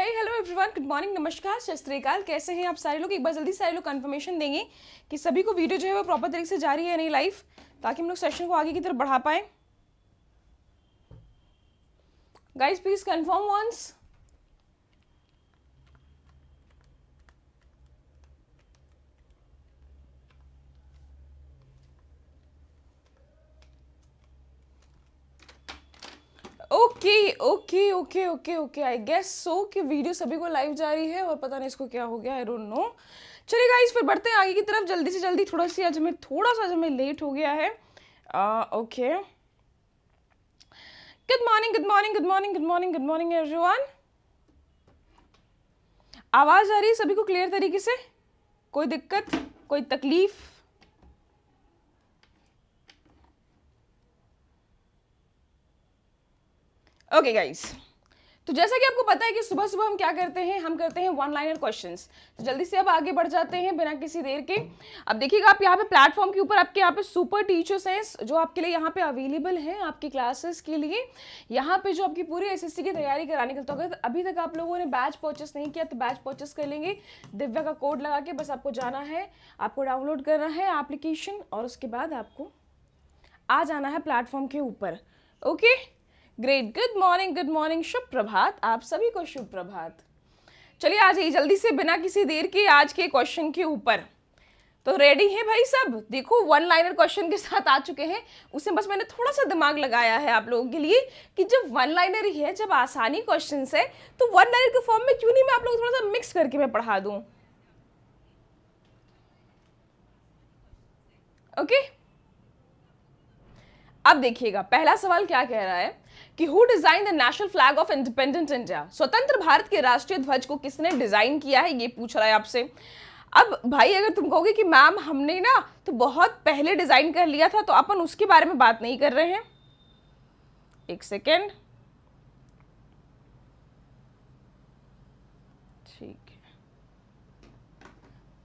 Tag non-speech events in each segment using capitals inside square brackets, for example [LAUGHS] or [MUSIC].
हे hello everyone good morning नमस्कार शस्त्रीकाल कैसे हैं आप सारे लोग एक बार जल्दी सारे लोग कंफर्मेशन देंगे कि सभी को वीडियो जो है वो प्रॉपर तरीके से जारी है नहीं लाइव ताकि हम लोग सेशन को आगे की तरफ बढ़ा पाए guys please confirm once okay okay okay okay okay I guess so कि वीडियो सभी को लाइव जा रही है और पता नहीं इसको क्या हो गया आई डोंट नो चलिए गाइस फिर बढ़ते हैं आगे की तरफ जल्दी से जल्दी थोड़ा सी आज हमें थोड़ा सा आज हमें लेट हो गया है okay good morning good morning good morning good morning good morning everyone आवाज़ आ रही है सभी को क्लियर तरीके से कोई दिक्कत कोई तकलीफ़ ओके गाइस तो जैसा कि आपको पता है कि सुबह सुबह हम क्या करते हैं हम करते हैं वन लाइनर क्वेश्चन तो जल्दी से अब आगे बढ़ जाते हैं बिना किसी देर के अब देखिएगा आप यहाँ पे प्लेटफॉर्म के ऊपर आपके यहाँ पे सुपर टीचर्स हैं जो आपके लिए यहाँ पे अवेलेबल हैं आपकी क्लासेस के लिए यहाँ पे जो आपकी पूरी एस की तैयारी कराने के तो अगर अभी तक आप लोगों ने बैच परचेस नहीं किया तो बैच परचेस कर लेंगे दिव्या का कोड लगा के बस आपको जाना है आपको डाउनलोड करना है एप्लीकेशन और उसके बाद आपको आ जाना है प्लेटफॉर्म के ऊपर okay okay? Great good morning good morning शुभ प्रभात आप सभी को शुभ प्रभात चलिए आ जाइए जल्दी से बिना किसी देर के आज के क्वेश्चन के ऊपर तो रेडी हैं भाई सब देखो वन लाइनर क्वेश्चन के साथ आ चुके हैं उसे बस मैंने थोड़ा सा दिमाग लगाया है आप लोगों के लिए कि जब वन लाइनर ही है जब आसानी क्वेश्चन है तो वन लाइनर के फॉर्म में क्यों नहीं मैं आप लोग थोड़ा सा मिक्स करके मैं पढ़ा दूँ ओके okay? अब देखिएगा पहला सवाल क्या कह रहा है कि who design the national flag of independent India स्वतंत्र भारत के राष्ट्रीय ध्वज को किसने डिजाइन किया है ये पूछ रहा है आपसे अब भाई अगर तुम कहोगे कि मैम हमने ना तो बहुत पहले डिजाइन कर लिया था तो अपन उसके बारे में बात नहीं कर रहे हैं एक second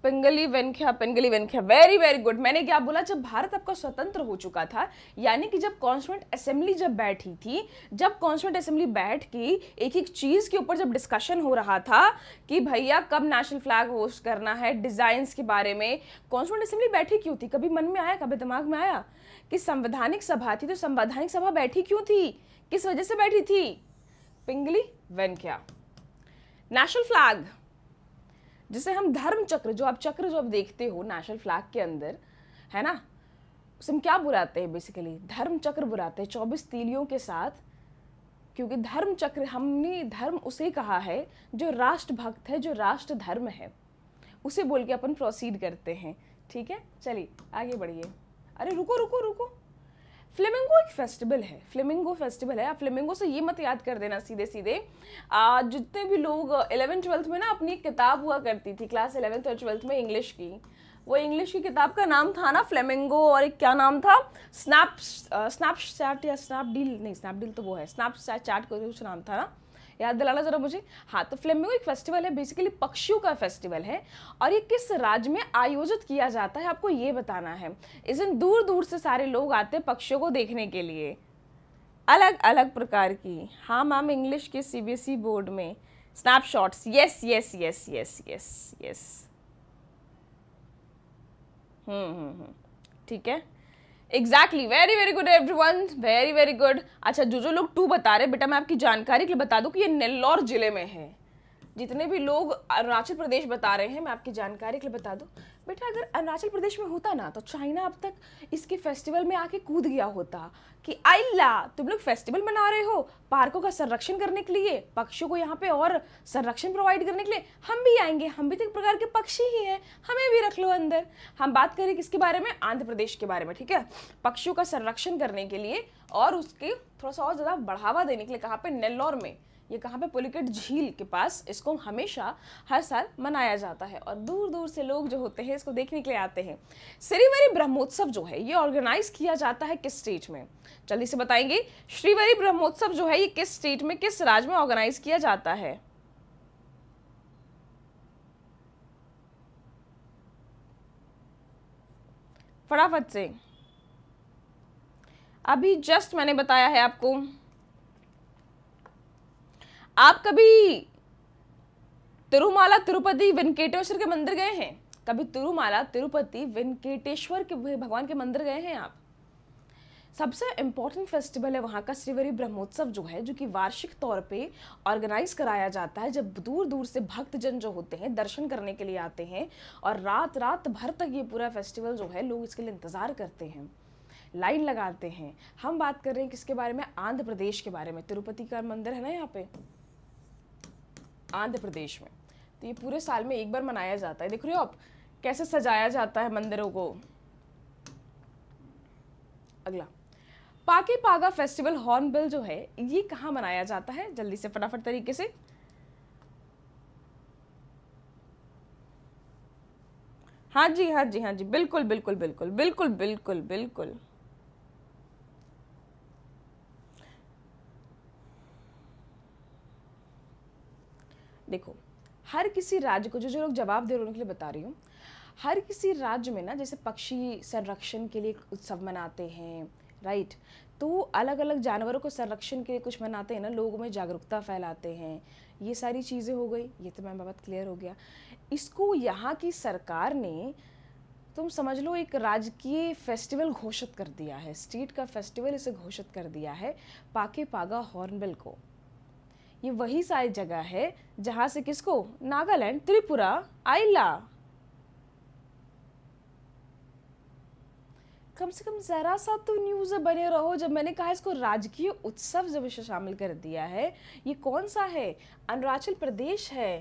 Pingali Venkayya Pingali Venkayya very very good मैंने क्या बोला जब भारत आपका स्वतंत्र हो चुका था यानी कि जब कॉन्स्टिट्यूंट असेंबली जब बैठी थी जब कॉन्स्टिट्यूंट असेंबली बैठ की एक एक चीज़ के ऊपर जब डिस्कशन हो रहा था कि भैया कब नेशनल फ्लैग होस्ट करना है डिज़ाइंस के बारे में कॉन्स्टिट्यूंट असेंबली बैठी क्यों थी कभी मन में आया कभी दिमाग में आया कि संवैधानिक सभा थी तो संवैधानिक सभा बैठी क्यों थी किस वजह से बैठी थी पिंगली वेनख्या नेशनल फ्लैग जिसे हम धर्म चक्र जो आप चक्र जो आप देखते हो नेशनल फ्लैग के अंदर है ना उसे हम क्या बुलाते हैं बेसिकली धर्म चक्र बुलाते हैं चौबीस तीलियों के साथ क्योंकि धर्म चक्र हमने धर्म उसे कहा है जो राष्ट्रभक्त है जो राष्ट्र धर्म है उसे बोल के अपन प्रोसीड करते हैं ठीक है चलिए आगे बढ़िए अरे रुको रुको रुको फ्लेमिंगो एक फेस्टिवल है फ्लेमिंगो फेस्टिवल है आप फ्लेमिंगो से ये मत याद कर देना सीधे सीधे आ, जितने भी लोग एलेवन ट्वेल्थ में ना अपनी एक किताब हुआ करती थी क्लास एलेवेंथ और ट्वेल्थ में इंग्लिश की वो इंग्लिश की किताब का नाम था ना फ्लेमिंगो और एक क्या नाम था स्नैप स्नैप चैट या स्नैपडील नहीं स्नैपडील तो वो है स्नैप चैट का कुछ नाम था ना याद दिलाना ज़रा मुझे हाँ तो फ्लेमिंगो एक फेस्टिवल है बेसिकली पक्षियों का फेस्टिवल है और ये किस राज्य में आयोजित किया जाता है आपको ये बताना है इस दिन दूर दूर से सारे लोग आते हैं पक्षियों को देखने के लिए अलग अलग प्रकार की हाँ मैम इंग्लिश के ई बोर्ड e में snapshots yes yes yes yes yes yes hmm hmm hmm ठीक है exactly very very good everyone very very good अच्छा जो जो लोग टू बता रहे बेटा मैं आपकी जानकारी के लिए बता दूँ कि ये नेल्लौर जिले में है जितने भी लोग अरुणाचल प्रदेश बता रहे हैं मैं आपकी जानकारी के लिए बता दूँ बेटा अगर अरुणाचल प्रदेश में होता ना तो चाइना अब तक इसके फेस्टिवल में आके कूद गया होता कि आइला तुम लोग फेस्टिवल मना रहे हो पार्कों का संरक्षण करने के लिए पक्षियों को यहाँ पे और संरक्षण प्रोवाइड करने के लिए हम भी आएंगे हम भी तो एक प्रकार के पक्षी ही हैं हमें भी रख लो अंदर हम बात करें किसके बारे में आंध्र प्रदेश के बारे में ठीक है पक्षियों का संरक्षण करने के लिए और उसके थोड़ा सा और ज़्यादा बढ़ावा देने के लिए कहाँ पर नेल्लौर में ये कहाँ पे पुलिकट झील के पास इसको हमेशा हर साल मनाया जाता है और दूर दूर से लोग जो होते हैं इसको देखने के लिए आते हैं श्रीवरी ब्रह्मोत्सव जो है ये ऑर्गेनाइज किया जाता है किस स्टेट में जल्दी से बताएंगे श्रीवरी ब्रह्मोत्सव जो है ये किस स्टेट में किस राज्य में ऑर्गेनाइज किया जाता है फटाफट से अभी जस्ट मैंने बताया है आपको आप कभी तिरुमाला तिरुपति वेंकटेश्वर के मंदिर गए हैं कभी तिरुमाला तिरुपति वेंकटेश्वर के भगवान के मंदिर गए हैं आप सबसे इम्पॉर्टेंट फेस्टिवल है वहाँ का श्रीवरी ब्रह्मोत्सव जो है जो कि वार्षिक तौर पे ऑर्गेनाइज कराया जाता है जब दूर दूर से भक्तजन जो होते हैं दर्शन करने के लिए आते हैं और रात रात भर तक ये पूरा फेस्टिवल जो है लोग इसके लिए इंतज़ार करते हैं लाइन लगाते हैं हम बात कर रहे हैं किसके बारे में आंध्र प्रदेश के बारे में तिरुपति का मंदिर है ना यहाँ पे आंध्र प्रदेश में तो ये पूरे साल में एक बार मनाया जाता है देख रहे हो आप कैसे सजाया जाता है मंदिरों को अगला पाके पागा फेस्टिवल हॉर्नबिल जो है ये कहाँ मनाया जाता है जल्दी से फटाफट तरीके से हाँ जी हाँ जी हाँ जी बिल्कुल बिल्कुल बिल्कुल बिल्कुल बिल्कुल बिल्कुल देखो हर किसी राज्य को जो जो लोग जवाब दे रहे उनके लिए बता रही हूँ हर किसी राज्य में ना जैसे पक्षी संरक्षण के लिए उत्सव मनाते हैं राइट तो अलग अलग जानवरों को संरक्षण के लिए कुछ मनाते हैं ना लोगों में जागरूकता फैलाते हैं ये सारी चीज़ें हो गई ये तो मैं बहुत क्लियर हो गया इसको यहाँ की सरकार ने तुम समझ लो एक राजकीय फेस्टिवल घोषित कर दिया है स्टेट का फेस्टिवल इसे घोषित कर दिया है पाके पागा हॉर्नबिल को ये वही सारी जगह है जहां से किसको नागालैंड त्रिपुरा आइला कम से कम ज़रा सा तो न्यूज़ बने रहो जब मैंने कहा इसको राजकीय उत्सव जब इसे शामिल कर दिया है ये कौन सा है अरुणाचल प्रदेश है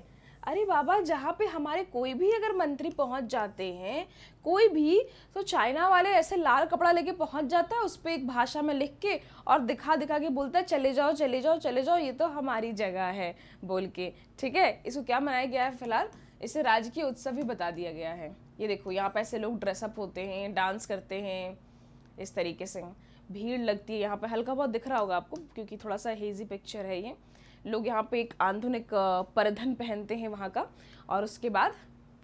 अरे बाबा जहाँ पे हमारे कोई भी अगर मंत्री पहुँच जाते हैं कोई भी तो चाइना वाले ऐसे लाल कपड़ा लेके पहुँच जाता है उस पर एक भाषा में लिख के और दिखा दिखा के बोलता है चले जाओ चले जाओ चले जाओ ये तो हमारी जगह है बोल के ठीक है इसको क्या मनाया गया है फिलहाल इसे राजकीय उत्सव भी बता दिया गया है ये देखो यहाँ पर ऐसे लोग ड्रेसअप होते हैं डांस करते हैं इस तरीके से भीड़ लगती है यहाँ पर हल्का बहुत दिख रहा होगा आपको क्योंकि थोड़ा सा हेजी पिक्चर है ये लोग यहाँ पे एक आंधुनिक परधन पहनते हैं वहाँ का और उसके बाद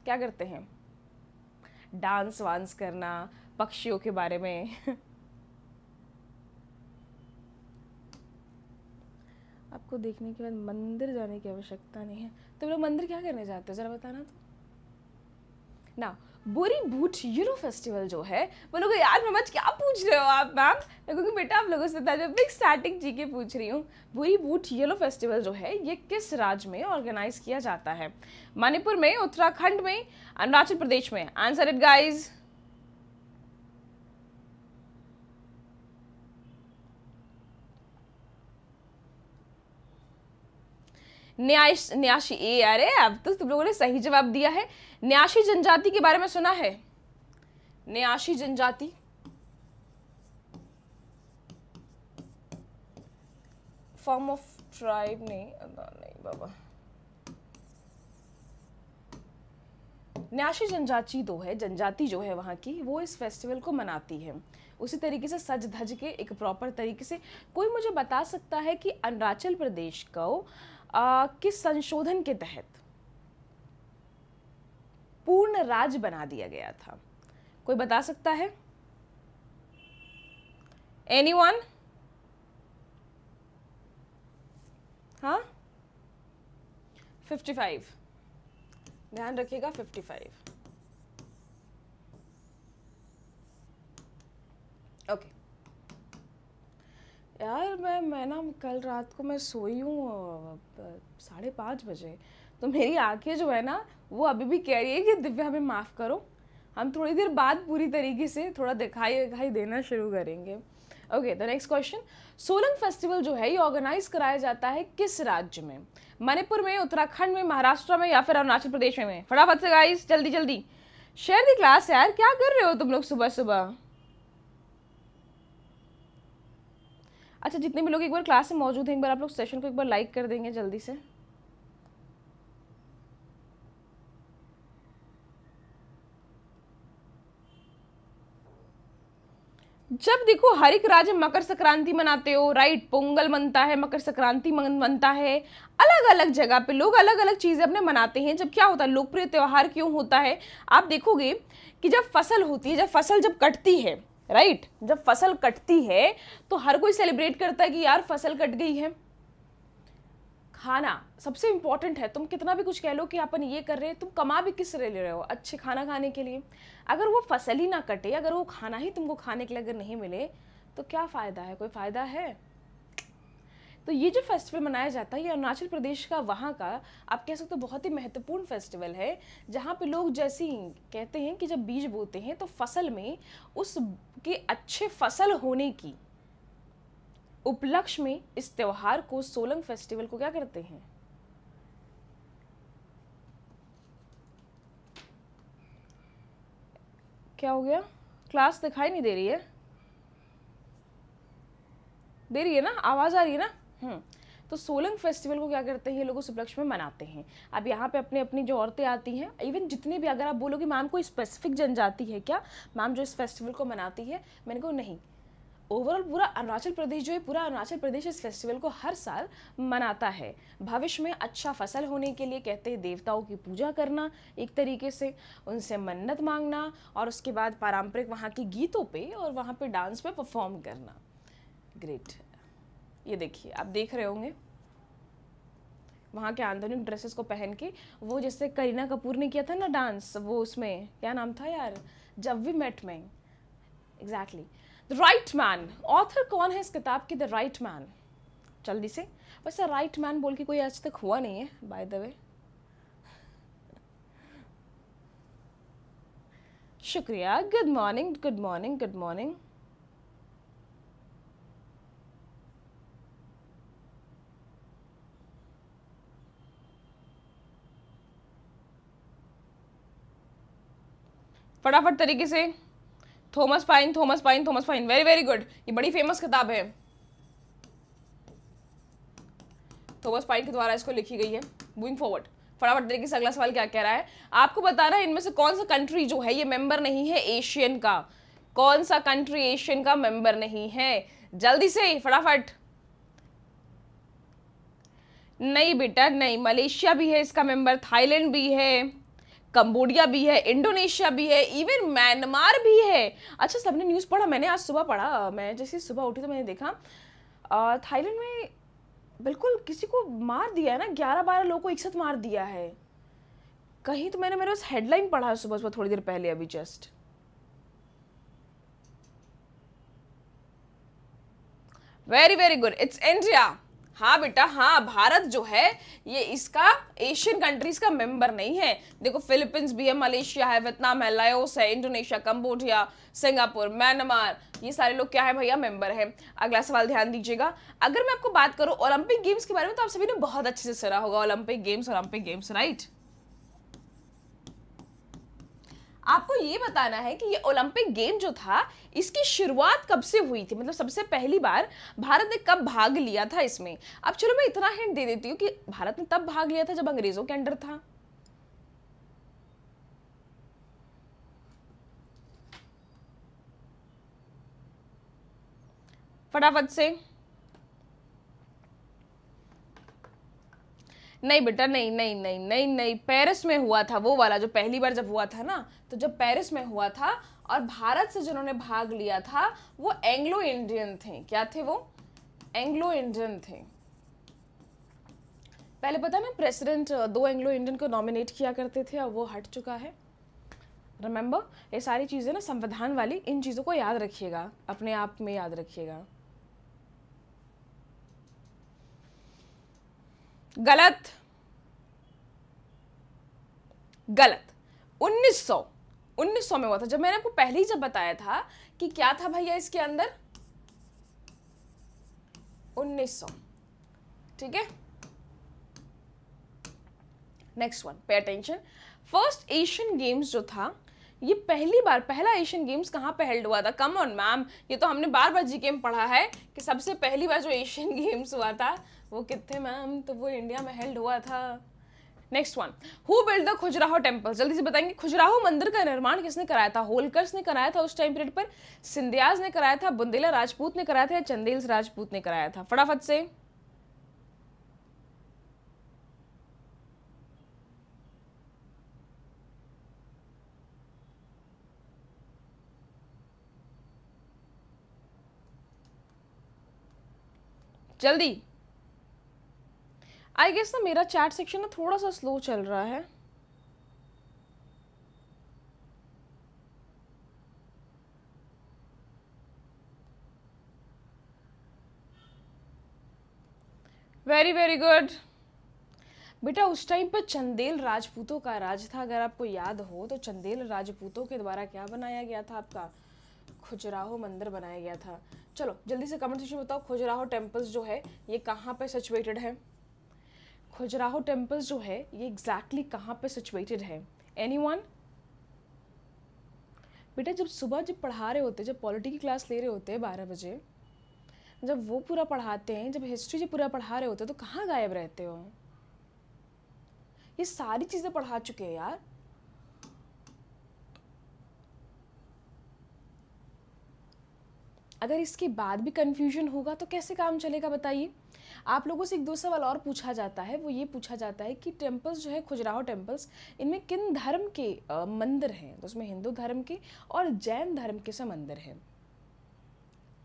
क्या करते हैं डांस वांस करना पक्षियों के बारे में [LAUGHS] आपको देखने के बाद मंदिर जाने की आवश्यकता नहीं है तो लोग मंदिर क्या करने जाते हो ज़रा बताना तो ना बोरी बूट यूरो फेस्टिवल जो है वो लोग यार मैं क्या पूछ रहे हो आप मैम क्योंकि बेटा आप लोगों से बिग स्टैटिक जी के पूछ रही हूँ बोरी बूट येलो फेस्टिवल जो है ये किस राज्य में ऑर्गेनाइज किया जाता है मणिपुर में उत्तराखंड में अरुणाचल प्रदेश में आंसर इट गाइज़ न्यायश न्याशी ए अरे अब तो तुम लोगों ने सही जवाब दिया है न्याशी जनजाति के बारे में सुना है न्याशी जनजाति फॉर्म ऑफ ट्राइब नहीं नहीं बाबा न्याशी जनजाति दो है जनजाति जो है वहाँ की वो इस फेस्टिवल को मनाती है उसी तरीके से सज धज के एक प्रॉपर तरीके से कोई मुझे बता सकता है कि अरुणाचल प्रदेश को आ, किस संशोधन के तहत पूर्ण राज बना दिया गया था कोई बता सकता है एनी वन हाँ फिफ्टी फाइव ध्यान रखिएगा फिफ्टी फाइव ओके यार मैं मैं ना कल रात को मैं सोई हूँ साढ़े पाँच बजे तो मेरी आंखें जो है ना वो अभी भी कह रही है कि दिव्या हमें माफ़ करो हम थोड़ी देर बाद पूरी तरीके से थोड़ा दिखाई दिखाई देना शुरू करेंगे okay the next question Solung festival जो है ये ऑर्गेनाइज कराया जाता है किस राज्य में मणिपुर में उत्तराखंड में महाराष्ट्र में या फिर अरुणाचल प्रदेश में फटाफट से गाइस जल्दी जल्दी शेयर दी क्लास यार क्या कर रहे हो तुम लोग सुबह सुबह अच्छा जितने भी लोग एक बार क्लास में मौजूद हैं एक बार आप लोग सेशन को एक बार लाइक कर देंगे जल्दी से जब देखो हर एक राज्य मकर संक्रांति मनाते हो राइट पोंगल मनता है मकर संक्रांति मनता है अलग अलग जगह पे लोग अलग अलग चीज़ें अपने मनाते हैं जब क्या होता है लोकप्रिय त्यौहार क्यों होता है आप देखोगे कि जब फसल होती है जब फसल जब कटती है राइट right? जब फसल कटती है तो हर कोई सेलिब्रेट करता है कि यार फसल कट गई है खाना सबसे इंपॉर्टेंट है तुम कितना भी कुछ कह लो कि अपन ये कर रहे हैं तुम कमा भी किस ले रहे हो अच्छे खाना खाने के लिए अगर वो फसल ही ना कटे अगर वो खाना ही तुमको खाने के लिए अगर नहीं मिले तो क्या फ़ायदा है कोई फ़ायदा है तो ये जो फेस्टिवल मनाया जाता है ये अरुणाचल प्रदेश का वहाँ का आप कह सकते हो बहुत ही महत्वपूर्ण फेस्टिवल है जहाँ पे लोग जैसे ही कहते हैं कि जब बीज बोते हैं तो फसल में उस के अच्छे फसल होने की उपलक्ष्य में इस त्यौहार को सोलंग फेस्टिवल को क्या करते हैं क्या हो गया क्लास दिखाई नहीं दे रही है दे रही है ना आवाज़ आ रही है ना हम्म। तो सोलंग फेस्टिवल को क्या करते हैं ये लोग उस उपलक्ष्य में मनाते हैं अब यहाँ पे अपने अपनी जो औरतें आती हैं इवन जितनी भी अगर आप बोलोगे मैम कोई स्पेसिफिक जनजाति है क्या मैम जो इस फेस्टिवल को मनाती है मैंने कहा नहीं ओवरऑल पूरा अरुणाचल प्रदेश जो है पूरा अरुणाचल प्रदेश इस फेस्टिवल को हर साल मनाता है भविष्य में अच्छा फसल होने के लिए कहते हैं देवताओं की पूजा करना एक तरीके से उनसे मन्नत मांगना और उसके बाद पारंपरिक वहाँ के गीतों पे और वहाँ पे डांस पे परफॉर्म करना ग्रेट ये देखिए आप देख रहे होंगे वहाँ के आंधुनिक ड्रेसेस को पहन के वो जैसे करीना कपूर ने किया था ना डांस वो उसमें क्या नाम था यार जब वी मेट में exactly the right man author कौन है इस किताब की द राइट मैन जल्दी से वैसे राइट मैन बोल के कोई आज तक हुआ नहीं है बाय द वे शुक्रिया good morning good morning good morning फटाफट तरीके से Thomas Paine Thomas Paine Thomas Paine very very good ये बड़ी फेमस किताब है थॉमस पाइन के द्वारा इसको लिखी गई है मूविंग फॉरवर्ड फटाफट तरीके से अगला सवाल क्या कह रहा है आपको बता रहा है इनमें से कौन सा कंट्री जो है ये मेंबर नहीं है एशियन का कौन सा कंट्री एशियन का मेंबर नहीं है जल्दी से फटाफट नहीं बेटा नहीं मलेशिया भी है इसका मेंबर थाईलैंड भी है कंबोडिया भी है इंडोनेशिया भी है इवन म्यांमार भी है अच्छा सबने न्यूज़ पढ़ा मैंने आज सुबह पढ़ा मैं जैसे सुबह उठी तो मैंने देखा थाईलैंड में बिल्कुल किसी को मार दिया है ना ग्यारह बारह लोगों को एक साथ मार दिया है कहीं तो मैंने मेरे उस हेडलाइन पढ़ा सुबह सुबह थोड़ी देर पहले अभी just very very good it's India हाँ बेटा हाँ भारत जो है ये इसका एशियन कंट्रीज का मेंबर नहीं है देखो फिलीपींस भी है मलेशिया है वियतनाम है लायोस है इंडोनेशिया कंबोडिया सिंगापुर म्यांमार ये सारे लोग क्या है भैया मेंबर हैं अगला सवाल ध्यान दीजिएगा अगर मैं आपको बात करूँ ओलंपिक गेम्स के बारे में तो आप सभी ने बहुत अच्छे से सुना होगा Olympic games Olympic games right आपको ये बताना है कि ये ओलंपिक गेम जो था इसकी शुरुआत कब से हुई थी मतलब सबसे पहली बार भारत ने कब भाग लिया था इसमें अब चलो मैं इतना हिंट दे देती हूँ कि भारत ने तब भाग लिया था जब अंग्रेजों के अंडर था फटाफट से नहीं बेटा नहीं नहीं नहीं नहीं नहीं पेरिस में हुआ था वो वाला जो पहली बार जब हुआ था ना तो जब पेरिस में हुआ था और भारत से जिन्होंने भाग लिया था वो एंग्लो इंडियन थे क्या थे वो एंग्लो इंडियन थे पहले पता ना प्रेसिडेंट दो एंग्लो इंडियन को नॉमिनेट किया करते थे और वो हट चुका है रिमेंबर ये सारी चीज़ें ना संविधान वाली इन चीज़ों को याद रखिएगा अपने आप में याद रखिएगा गलत गलत 1900 1900 में हुआ था जब मैंने आपको पहले ही जब बताया था कि क्या था भैया इसके अंदर 1900 ठीक है next one pay attention first Asian games जो था ये पहली बार पहला एशियन गेम्स कहाँ पे हेल्ड हुआ था कम ऑन मैम ये तो हमने बार बार जी पढ़ा है कि सबसे पहली बार जो एशियन गेम्स [LAUGHS] हुआ था वो कितने मैम तो वो इंडिया में हेल्ड हुआ था next one who build the Khajuraho temple जल्दी से बताएंगे खुजराहो मंदिर का निर्माण किसने कराया था होलकर्स ने कराया था उस टाइम पीरियड पर सिंधियाज ने कराया था बुंदेला राजपूत ने कराया था या चंदेल्स राजपूत ने कराया था फटाफट से जल्दी आई गेस ना मेरा चैट सेक्शन ना थोड़ा सा स्लो चल रहा है वेरी वेरी गुड बेटा उस टाइम पर चंदेल राजपूतों का राज था अगर आपको याद हो तो चंदेल राजपूतों के द्वारा क्या बनाया गया था आपका खुजराहो मंदिर बनाया गया था चलो जल्दी से कमेंट सेक्शन में बताओ खुजराहो टेम्पल्स जो है ये कहाँ पे सिचुएटेड है खजुराहो टेम्पल्स जो है ये एग्जैक्टली exactly कहाँ पे सिचुएटेड है एनी वन बेटा जब सुबह जब पढ़ा रहे होते जब पॉलिटी की क्लास ले रहे होते हैं बारह बजे जब वो पूरा पढ़ाते हैं जब हिस्ट्री जब पूरा पढ़ा रहे होते तो कहाँ गायब रहते हो ये सारी चीज़ें पढ़ा चुके हैं यार अगर इसके बाद भी कन्फ्यूजन होगा तो कैसे काम चलेगा बताइए आप लोगों से एक दो सवाल और पूछा जाता है वो ये पूछा जाता है कि टेम्पल्स जो है खुजराहो टेम्पल्स इनमें किन धर्म के मंदिर हैं तो उसमें हिंदू धर्म के और जैन धर्म के से मंदिर हैं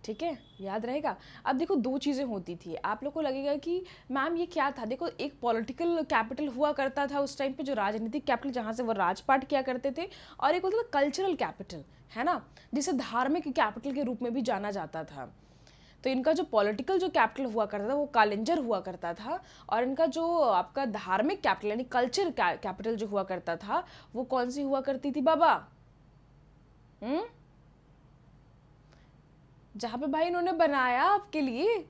ठीक है याद रहेगा अब देखो दो चीज़ें होती थी आप लोग को लगेगा कि मैम ये क्या था देखो एक पॉलिटिकल कैपिटल हुआ करता था उस टाइम पे जो राजनीतिक कैपिटल जहाँ से वो राजपाट किया करते थे और एक होता था कल्चरल कैपिटल है ना जिसे धार्मिक कैपिटल के रूप में भी जाना जाता था तो इनका जो पॉलिटिकल जो कैपिटल हुआ करता था वो कालिंजर हुआ करता था और इनका जो आपका धार्मिक कैपिटल यानी कल्चर कैपिटल जो हुआ करता था वो कौन सी हुआ करती थी बाबा हम्म जहां पे भाई इन्होंने बनाया आपके लिए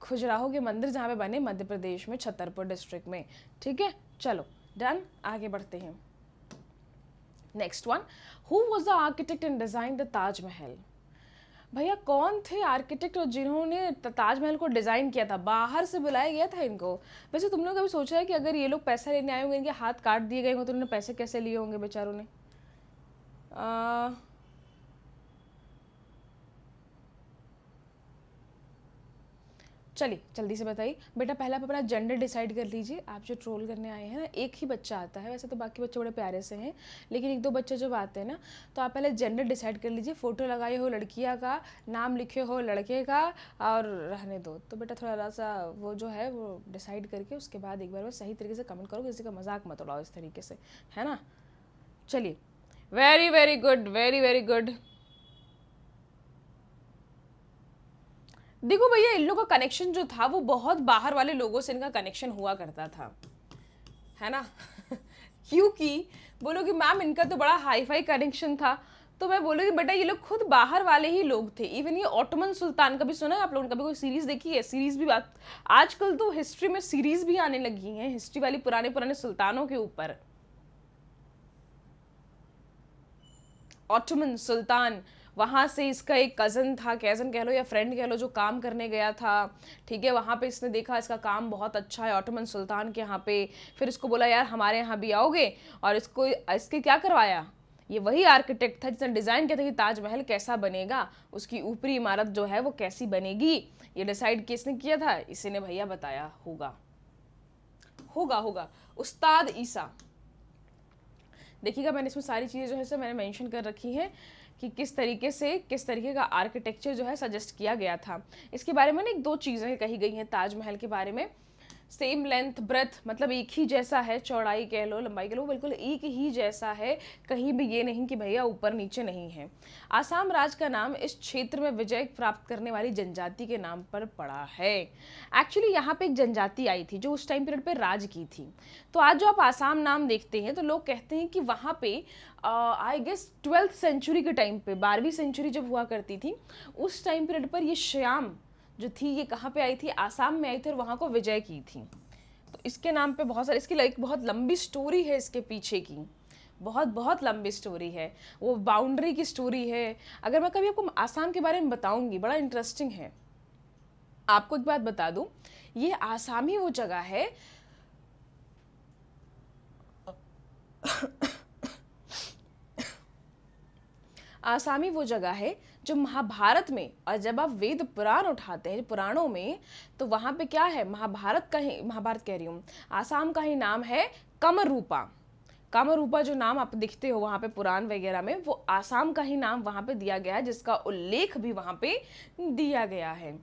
खुजराहो के मंदिर जहां पे बने मध्य प्रदेश में छतरपुर डिस्ट्रिक्ट में ठीक है चलो डन आगे बढ़ते हैं next one who was the architect and design the Taj Mahal भैया कौन थे आर्किटेक्ट और जिन्होंने ताजमहल को डिज़ाइन किया था बाहर से बुलाया गया था इनको वैसे तुम लोग कभी सोचा है कि अगर ये लोग पैसा लेने आए होंगे इनके हाथ काट दिए गए होंगे तो उन्होंने पैसे कैसे लिए होंगे बेचारों ने आ... चलिए जल्दी से बताइए बेटा पहला आप अपना जेंडर डिसाइड कर लीजिए आप जो ट्रोल करने आए हैं ना एक ही बच्चा आता है वैसे तो बाकी बच्चे बड़े प्यारे से हैं लेकिन एक दो बच्चे जब आते हैं ना तो आप पहले जेंडर डिसाइड कर लीजिए फ़ोटो लगाए हो लड़किया का नाम लिखे हो लड़के का और रहने दो तो बेटा थोड़ा सा वो जो है वो डिसाइड करके उसके बाद एक बार वो सही तरीके से कमेंट करो किसी का मजाक मत उड़ाओ इस तरीके से है ना चलिए very very good very very good देखो भैया इन लोगों का कनेक्शन जो था वो बहुत बाहर वाले लोगों से इनका कनेक्शन हुआ करता था है ना [LAUGHS] क्योंकि बोलो कि मैम इनका तो बड़ा हाई फाई कनेक्शन था तो मैं कि बेटा ये लोग खुद बाहर वाले ही लोग थे इवन ये ऑटोमन सुल्तान का भी सुना है आप लोगों ने कभी कोई सीरीज़ देखी है सीरीज़ भी बात आजकल तो हिस्ट्री में सीरीज़ भी आने लगी हैं हिस्ट्री वाली पुराने पुराने सुल्तानों के ऊपर ऑटोमन सुल्तान वहाँ से इसका एक कज़न था कैज़न कह लो या फ्रेंड कह लो जो काम करने गया था ठीक है वहाँ पे इसने देखा इसका काम बहुत अच्छा है ऑटोमन सुल्तान के यहाँ पे फिर इसको बोला यार हमारे यहाँ भी आओगे और इसको इसके क्या करवाया ये वही आर्किटेक्ट था जिसने डिज़ाइन किया था कि ताजमहल कैसा बनेगा उसकी ऊपरी इमारत जो है वो कैसी बनेगी ये डिसाइड किसने किया था इसी ने भैया बताया होगा होगा होगा उस्ताद ईसा देखिएगा मैंने इसमें सारी चीज़ें जो है सो मैंने मेंशन कर रखी हैं कि किस तरीके से किस तरीके का आर्किटेक्चर जो है सजेस्ट किया गया था इसके बारे में ना एक दो चीज़ें कही गई हैं ताजमहल के बारे में सेम लेंथ ब्रेथ मतलब एक ही जैसा है चौड़ाई कह लो लंबाई कह लो बिल्कुल एक ही जैसा है कहीं भी ये नहीं कि भैया ऊपर नीचे नहीं है आसाम राज का नाम इस क्षेत्र में विजय प्राप्त करने वाली जनजाति के नाम पर पड़ा है एक्चुअली यहाँ पे एक जनजाति आई थी जो उस टाइम पीरियड पर राज की थी तो आज जो आप आसाम नाम देखते हैं तो लोग कहते हैं कि वहाँ पे आई गेस ट्वेल्थ सेंचुरी के टाइम पे बारहवीं सेंचुरी जब हुआ करती थी उस टाइम पीरियड पर ये श्याम जो थी ये कहाँ पे आई थी आसाम में आई थी और वहाँ को विजय की थी तो इसके नाम पे बहुत सारे इसकी लाइक बहुत लंबी स्टोरी है इसके पीछे की बहुत बहुत लंबी स्टोरी है वो बाउंड्री की स्टोरी है अगर मैं कभी आपको आसाम के बारे में बताऊँगी बड़ा इंटरेस्टिंग है आपको एक बात बता दूँ ये आसाम ही वो जगह है आसामी वो जगह है जो महाभारत में और जब आप वेद पुराण उठाते हैं पुराणों में तो वहाँ पे क्या है महाभारत का ही महाभारत कह रही हूँ आसाम का ही नाम है कमरूपा कामरूपा जो नाम आप दिखते हो वहाँ पे पुराण वगैरह में वो आसाम का ही नाम वहाँ पे दिया गया है जिसका उल्लेख भी वहाँ पे दिया गया है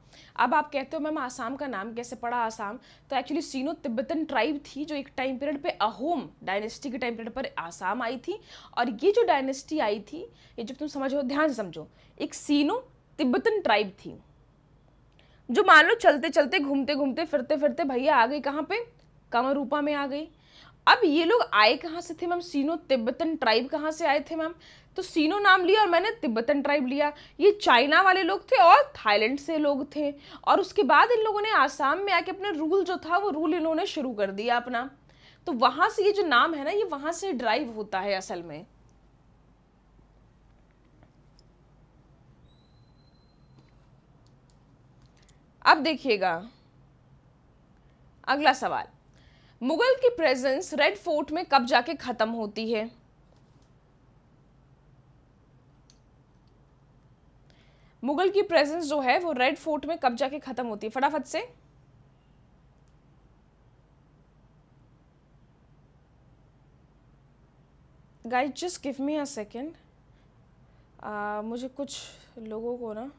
अब आप कहते हो मैम आसाम का नाम कैसे पड़ा आसाम तो एक्चुअली सीनो तिब्बतन ट्राइब थी जो एक टाइम पीरियड पे अहोम डायनेस्टी के टाइम पीरियड पर आसाम आई थी और ये जो डायनेस्टी आई थी ये जब तुम समझो ध्यान से समझो एक सीनो तिब्बतन ट्राइब थी जो मान लो चलते चलते घूमते घूमते फिरते फिरते भैया आ गई कहाँ पर कमरूपा में आ गई अब ये लोग आए कहाँ से थे मैम सीनो तिब्बतन ट्राइब कहाँ से आए थे मैम तो सीनो नाम लिया और मैंने तिब्बतन ट्राइब लिया ये चाइना वाले लोग थे और थाईलैंड से लोग थे और उसके बाद इन लोगों ने आसाम में आके अपना रूल जो था वो रूल इन्होंने शुरू कर दिया अपना तो वहाँ से ये जो नाम है ना ये वहाँ से ड्राइव होता है असल में अब देखिएगा अगला सवाल मुगल की प्रेजेंस रेड फोर्ट में कब जाके ख़त्म होती है मुगल की प्रेजेंस जो है वो रेड फोर्ट में कब जाके ख़त्म होती है फटाफट से guys just give me a second मुझे कुछ लोगों को ना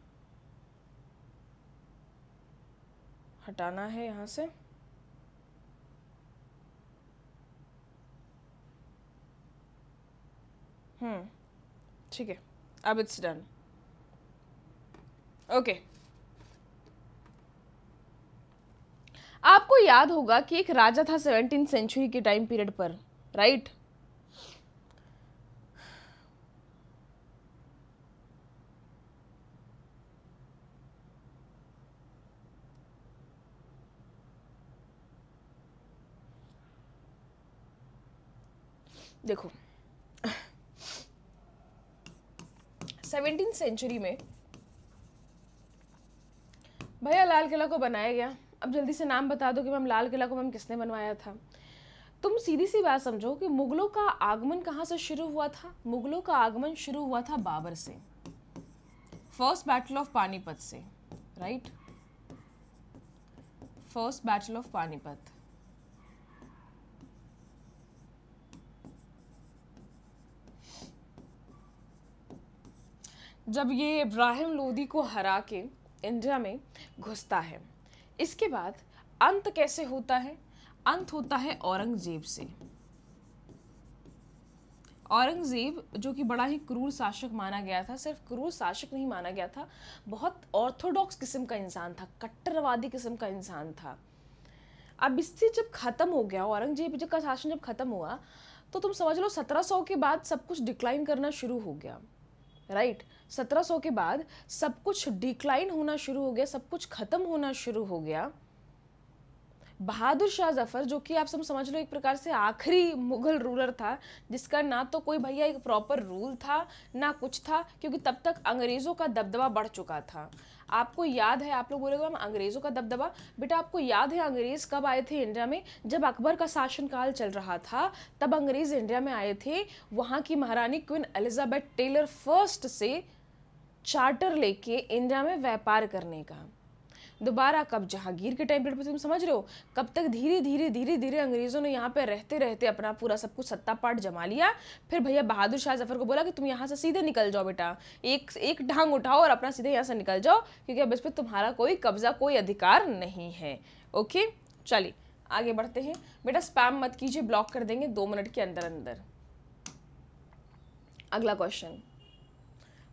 हटाना है यहाँ से हम्म, ठीक है अब इट्स डन ओके आपको याद होगा कि एक राजा था सेवेंटीन सेंचुरी के टाइम पीरियड पर राइट देखो सेवनटीन सेंचुरी में भैया लाल किला को बनाया गया अब जल्दी से नाम बता दो कि मैम लाल किला को मैम किसने बनवाया था तुम सीधी सी बात समझो कि मुगलों का आगमन कहाँ से शुरू हुआ था मुगलों का आगमन शुरू हुआ था बाबर से फर्स्ट बैटल ऑफ पानीपत से right first battle of Panipat जब ये इब्राहिम लोदी को हरा के इंडिया में घुसता है इसके बाद अंत कैसे होता है अंत होता है औरंगजेब से औरंगजेब जो कि बड़ा ही क्रूर शासक माना गया था सिर्फ क्रूर शासक नहीं माना गया था बहुत ऑर्थोडॉक्स किस्म का इंसान था कट्टरवादी किस्म का इंसान था अब इससे जब ख़त्म हो गया औरंगजेब जब का शासन जब ख़त्म हुआ तो तुम समझ लो 1700 के बाद सब कुछ डिक्लाइन करना शुरू हो गया राइट right? 1700 के बाद सब कुछ डिक्लाइन होना शुरू हो गया सब कुछ ख़त्म होना शुरू हो गया बहादुर शाह जफर जो कि आप सब समझ लो एक प्रकार से आखिरी मुगल रूलर था जिसका ना तो कोई भैया एक प्रॉपर रूल था ना कुछ था क्योंकि तब तक अंग्रेज़ों का दबदबा बढ़ चुका था आपको याद है आप लोग बोले हम अंग्रेज़ों का दबदबा बेटा आपको याद है अंग्रेज़ कब आए थे इंडिया में जब अकबर का शासनकाल चल रहा था तब अंग्रेज़ इंडिया में आए थे वहाँ की महारानी क्वीन एलिजाबेथ टेलर फर्स्ट से चार्टर लेके इंडिया में व्यापार करने का दोबारा कब जहांगीर के टाइम पीरियड पर तुम समझ रहे हो कब तक धीरे धीरे धीरे धीरे अंग्रेज़ों ने यहाँ पे रहते रहते अपना पूरा सब कुछ सत्ता पाठ जमा लिया फिर भैया बहादुर शाह जफर को बोला कि तुम यहाँ से सीधे निकल जाओ बेटा एक एक ढांग उठाओ और अपना सीधे यहाँ से निकल जाओ क्योंकि अब इस पर तुम्हारा कोई कब्जा कोई अधिकार नहीं है ओके चलिए आगे बढ़ते हैं बेटा स्पैम मत कीजिए ब्लॉक कर देंगे दो मिनट के अंदर अंदर अगला क्वेश्चन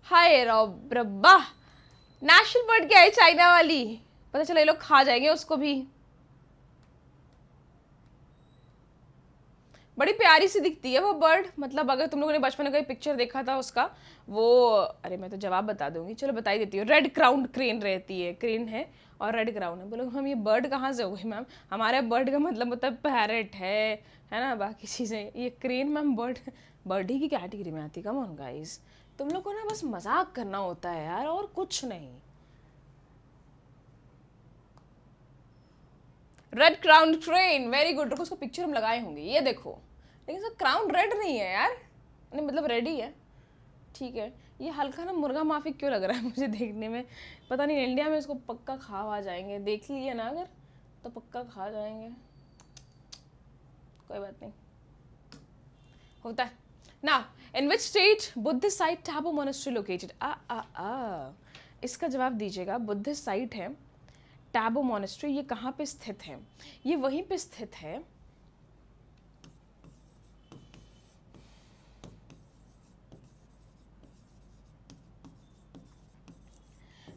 हाय रब्बा नेशनल बर्ड क्या है चाइना वाली पता चला ये लोग खा जाएंगे उसको भी बड़ी प्यारी सी दिखती है वो बर्ड मतलब अगर तुम लोगों ने बचपन में कोई पिक्चर देखा था उसका वो अरे मैं तो जवाब बता दूंगी चलो बताई देती हूँ रेड क्राउंड क्रेन रहती है क्रेन है और रेड क्राउंड है बोलो हम ये बर्ड कहाँ से हो गए मैम हमारे बर्ड का मतलब मतलब पैरट है है ना बाकी चीज़ें ये क्रेन मैम बर्ड बर्ड ही की कैटेगरी में आती कम ऑन गाइज़ तुम लोग को ना बस मजाक करना होता है यार और कुछ नहीं red crown crane very good रुको उसको पिक्चर हम लगाए होंगे ये देखो लेकिन सर क्राउन रेड नहीं है यार नहीं मतलब रेड ही है ठीक है ये हल्का ना मुर्गा माफी क्यों लग रहा है [LAUGHS] मुझे देखने में पता नहीं इंडिया में इसको पक्का खा आ जाएंगे देख लिए ना अगर तो पक्का खा जाएंगे कोई बात नहीं होता है ना in which state Buddhist Tabo monastery located ah ah ah इसका जवाब दीजिएगा बुद्ध साइट है टाबो मोनेस्ट्री ये कहाँ पे स्थित है ये वहीं पे स्थित है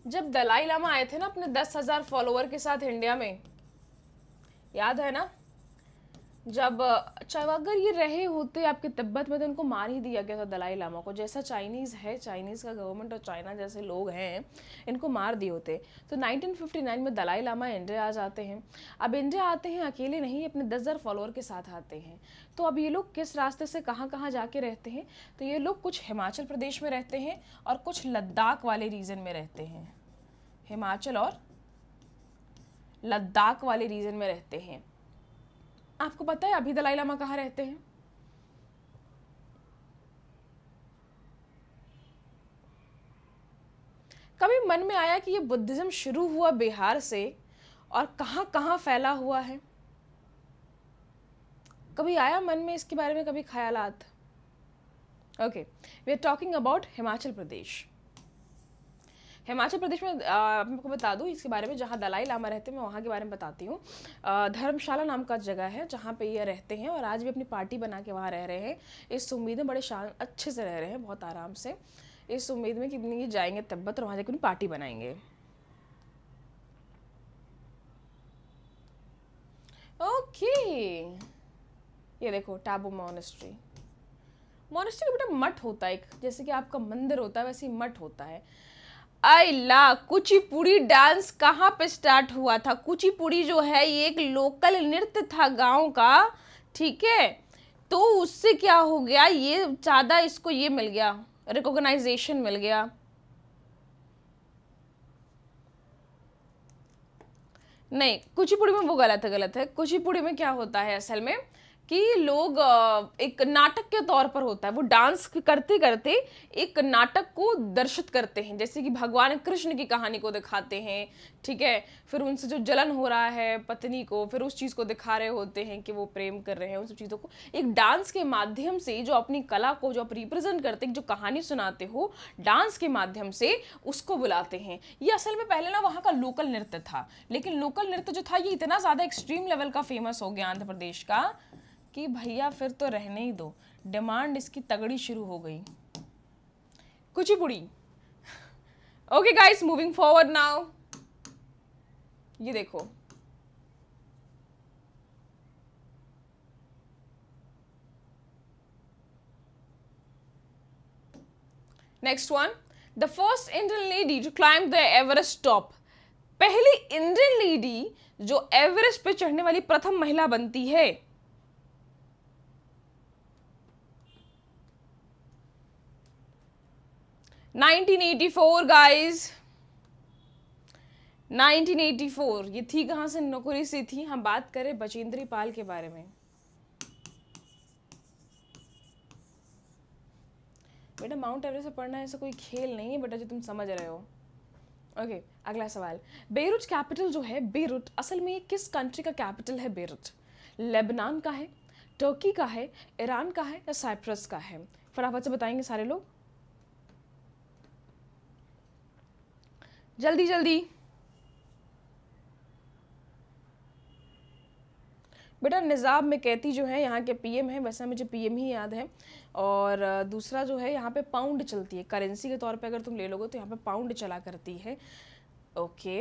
जब दलाई लामा आए थे ना अपने दस हजार फॉलोअर के साथ इंडिया में याद है ना जब अगर ये रहे होते आपके तिब्बत में तो इनको मार ही दिया गया था दलाई लामा को जैसा चाइनीज़ है चाइनीज़ का गवर्नमेंट और चाइना जैसे लोग हैं इनको मार दिए होते तो 1959 में दलाई लामा इंडिया आ जाते हैं अब इंडिया आते हैं अकेले नहीं अपने दस हज़ार फॉलोअर के साथ आते हैं तो अब ये लोग किस रास्ते से कहाँ कहाँ जाके रहते हैं तो ये लोग कुछ हिमाचल प्रदेश में रहते हैं और कुछ लद्दाख वाले रीजन में रहते हैं हिमाचल और लद्दाख वाले रीजन में रहते हैं आपको पता है अभी दलाई लामा कहाँ रहते हैं कभी मन में आया कि ये बुद्धिज़्म शुरू हुआ बिहार से और कहाँ कहाँ फैला हुआ है कभी आया मन में इसके बारे में कभी ख्यालात okay we are talking about Himachal Pradesh Himachal Pradesh में आपको बता दूँ इसके बारे में जहाँ दलाई लामा रहते हैं मैं वहाँ के बारे में बताती हूँ धर्मशाला नाम का जगह है जहाँ पे ये रहते हैं और आज भी अपनी पार्टी बना के वहाँ रह रहे हैं इस उम्मीद में बड़े शान अच्छे से रह रहे हैं बहुत आराम से इस उम्मीद में कि ये जाएंगे तिब्बत और वहाँ जाकर पार्टी बनाएंगे ओके ये देखो टाबू मोनेस्ट्री मोनेस्ट्री का बेटा मठ होता है एक जैसे कि आपका मंदिर होता है वैसे ही मठ होता है अला कुचिपुड़ी डांस कहाँ पे स्टार्ट हुआ था कुचिपुड़ी जो है ये एक लोकल नृत्य था गांव का ठीक है तो उससे क्या हो गया ये ज़्यादा इसको ये मिल गया रिकॉग्नाइजेशन मिल गया नहीं कुचिपुड़ी में वो गलत है गलत है कुचिपुड़ी में क्या होता है असल में कि लोग एक नाटक के तौर पर होता है वो डांस करते करते एक नाटक को दर्शित करते हैं जैसे कि भगवान कृष्ण की कहानी को दिखाते हैं ठीक है फिर उनसे जो जलन हो रहा है पत्नी को फिर उस चीज़ को दिखा रहे होते हैं कि वो प्रेम कर रहे हैं उन सब चीज़ों को एक डांस के माध्यम से जो अपनी कला को जो आप रिप्रेजेंट करते जो कहानी सुनाते हो डांस के माध्यम से उसको बुलाते हैं ये असल में पहले ना वहाँ का लोकल नृत्य था लेकिन लोकल नृत्य जो था ये इतना ज़्यादा एक्सट्रीम लेवल का फेमस हो गया आंध्र प्रदेश का कि भैया फिर तो रहने ही दो डिमांड इसकी तगड़ी शुरू हो गई कुछ बुड़ी okay guys moving forward now ये देखो next one the first Indian lady to climb the Everest top पहली इंडियन लेडी जो एवरेस्ट पे चढ़ने वाली प्रथम महिला बनती है 1984 गाइस 1984 ये थी कहाँ से नौकरी से थी हम बात करें बचेंद्री पाल के बारे में बेटा माउंट एवरेस्ट से पढ़ना ऐसा कोई खेल नहीं है बेटा जो तुम समझ रहे हो ओके okay, अगला सवाल बेरुट कैपिटल जो है बेरुट असल में किस कंट्री का कैपिटल है बेरुट लेबनान का है टर्की का है ईरान का है या साइप्रस का है फटाफट से बताएंगे सारे लोग जल्दी जल्दी बेटा निज़ाब में कहती जो है यहाँ के पीएम है वैसा मुझे पीएम ही याद है और दूसरा जो है यहाँ पे पाउंड चलती है करेंसी के तौर पे अगर तुम ले लोगे तो यहाँ पे पाउंड चला करती है ओके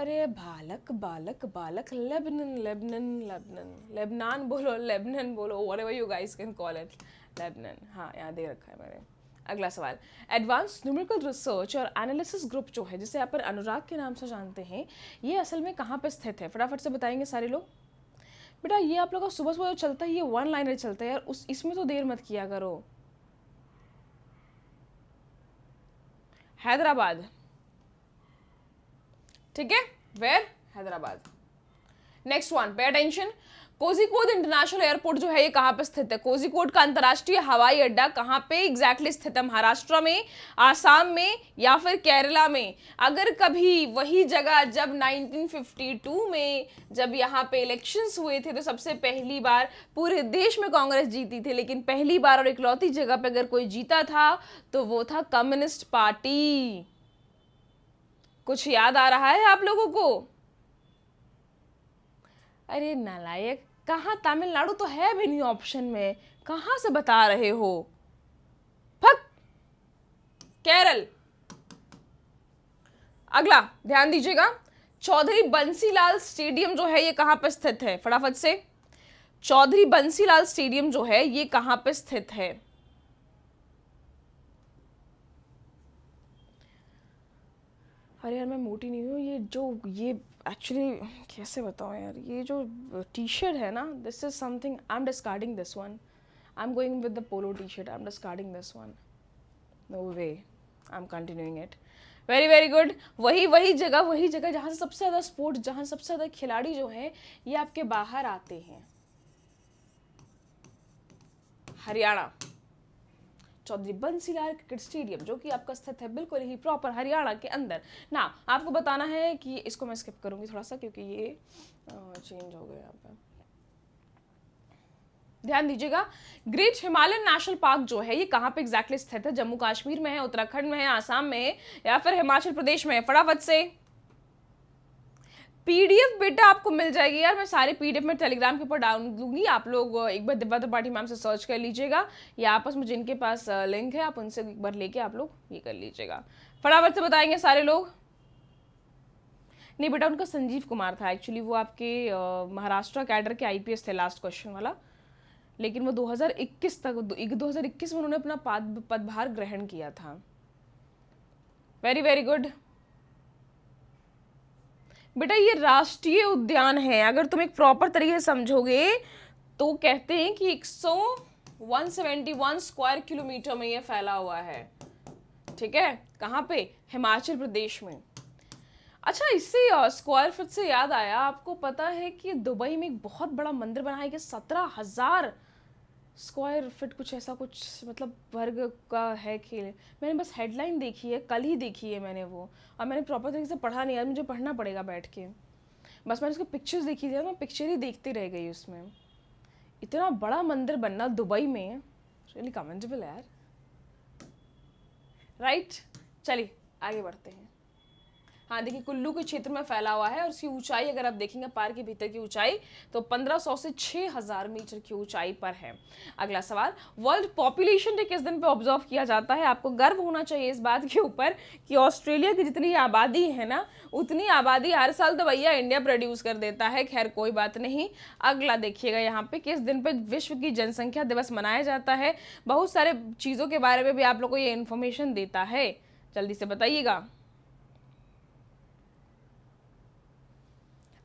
अरे बालक बालक बालक लेबनन लेबनन लेबनन लेबनान बोलो लेबनन बोलो whatever you guys can call it Lebanon हाँ यहाँ दे रखा है मैंने अगला सवाल एडवांस न्यूमेरिकल रिसर्च और एनालिसिस ग्रुप जो है जिसे आप पर अनुराग के नाम से जानते हैं ये असल में कहाँ पर स्थित है फटाफट से बताएंगे सारे लोग बेटा ये आप लोग का सुबह सुबह जो चलता है ये वन लाइनर चलता है यार उस इसमें तो देर मत किया करो हैदराबाद ठीक है where Hyderabad next one pay attention Kozhikode international airport जो है ये कहाँ पे स्थित है कोजिकोड का अंतर्राष्ट्रीय हवाई अड्डा कहाँ पे एग्जैक्टली स्थित है महाराष्ट्र में आसाम में या फिर केरला में अगर कभी वही जगह जब 1952 में जब यहाँ पे इलेक्शंस हुए थे तो सबसे पहली बार पूरे देश में कांग्रेस जीती थी लेकिन पहली बार और इकलौती जगह पर अगर कोई जीता था तो वो था कम्युनिस्ट पार्टी कुछ याद आ रहा है आप लोगों को अरे नालायक कहाँ तमिलनाडु तो है भी नहीं ऑप्शन में कहाँ से बता रहे हो फक केरल अगला ध्यान दीजिएगा चौधरी बंसीलाल स्टेडियम जो है ये कहाँ पर स्थित है फटाफट से चौधरी बंसीलाल स्टेडियम जो है ये कहाँ पर स्थित है अरे यार मैं मोटी नहीं हूँ ये जो ये एक्चुअली कैसे बताऊँ यार ये जो टी शर्ट है ना this is something I am discarding this one I am going with the polo T shirt I am discarding this one no way I am continuing it very very good वही वही जगह वही जगह जहाँ से सबसे ज़्यादा स्पोर्ट्स जहाँ सबसे ज़्यादा खिलाड़ी जो हैं ये आपके बाहर आते हैं हरियाणा चौधरी बंसी क्रिकेट स्टेडियम जो कि आपका स्थित है बिल्कुल ही प्रॉपर हरियाणा के अंदर ना आपको बताना है कि इसको मैं स्किप करूँगी थोड़ा सा क्योंकि ये चेंज हो गया यहाँ पर ध्यान दीजिएगा ग्रेट हिमालयन नेशनल पार्क जो है ये कहाँ पे एग्जैक्टली स्थित है जम्मू कश्मीर में है उत्तराखंड में है आसाम में है या फिर हिमाचल प्रदेश में है फटाफट से पीडीएफ बेटा आपको मिल जाएगी यार मैं सारे पीडीएफ में टेलीग्राम के ऊपर डाउन दूंगी आप लोग एक बार दिव्या त्रिपाठी मैम से सर्च कर लीजिएगा या आपस में जिनके पास लिंक है आप उनसे एक बार लेके आप लोग ये कर लीजिएगा फटाफट से बताएंगे सारे लोग नहीं बेटा उनका संजीव कुमार था एक्चुअली वो आपके महाराष्ट्र कैडर के आई थे लास्ट क्वेश्चन वाला लेकिन वो 2021 तक 2021 में उन्होंने अपना पदभार ग्रहण किया था वेरी वेरी गुड बेटा ये राष्ट्रीय उद्यान है अगर तुम एक प्रॉपर तरीके से समझोगे तो कहते हैं कि 171 स्क्वायर किलोमीटर में ये फैला हुआ है ठीक है कहाँ पे हिमाचल प्रदेश में अच्छा इससे स्क्वायर फुट से याद आया आपको पता है कि दुबई में एक बहुत बड़ा मंदिर बनाया गया सत्रह हजार स्क्वायर फिट कुछ ऐसा कुछ मतलब वर्ग का है खेल मैंने बस हेडलाइन देखी है कल ही देखी है मैंने वो और मैंने प्रॉपर तरीके से पढ़ा नहीं यार मुझे पढ़ना पड़ेगा बैठ के बस मैंने उसके पिक्चर्स देखी थी मैं पिक्चर ही देखती रह गई उसमें इतना बड़ा मंदिर बनना दुबई में रियली कमेंटेबल है यार राइट चलिए आगे बढ़ते हैं हाँ देखिए कुल्लू के क्षेत्र में फैला हुआ है और उसकी ऊंचाई अगर आप देखेंगे पार के भीतर की ऊंचाई तो 1500 से 6000 मीटर की ऊंचाई पर है अगला सवाल वर्ल्ड पॉपुलेशन डे किस दिन पे ऑब्जर्व किया जाता है आपको गर्व होना चाहिए इस बात के ऊपर कि ऑस्ट्रेलिया की जितनी आबादी है ना उतनी आबादी हर साल तो भैया इंडिया प्रोड्यूस कर देता है खैर कोई बात नहीं अगला देखिएगा यहाँ पे किस दिन पर विश्व की जनसंख्या दिवस मनाया जाता है बहुत सारे चीज़ों के बारे में भी आप लोग को ये इन्फॉर्मेशन देता है जल्दी से बताइएगा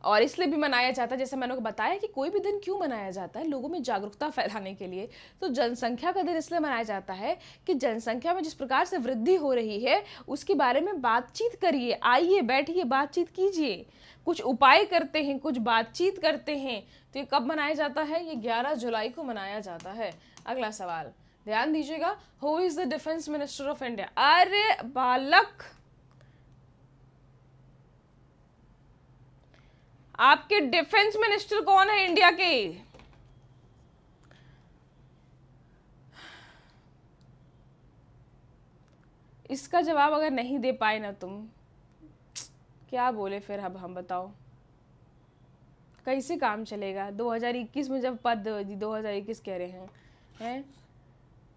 और इसलिए भी मनाया जाता है जैसे मैंने बताया कि कोई भी दिन क्यों मनाया जाता है लोगों में जागरूकता फैलाने के लिए तो जनसंख्या का दिन इसलिए मनाया जाता है कि जनसंख्या में जिस प्रकार से वृद्धि हो रही है उसके बारे में बातचीत करिए आइए बैठिए बातचीत कीजिए कुछ उपाय करते हैं कुछ बातचीत करते हैं तो ये कब मनाया जाता है ये ग्यारह जुलाई को मनाया जाता है अगला सवाल ध्यान दीजिएगा who is the defence minister of India अरे बालक आपके डिफेंस मिनिस्टर कौन है इंडिया के इसका जवाब अगर नहीं दे पाए ना तुम क्या बोले फिर अब हम बताओ कैसे काम चलेगा 2021 में जब पद दो हज़ार इक्कीस कह रहे हैं हैं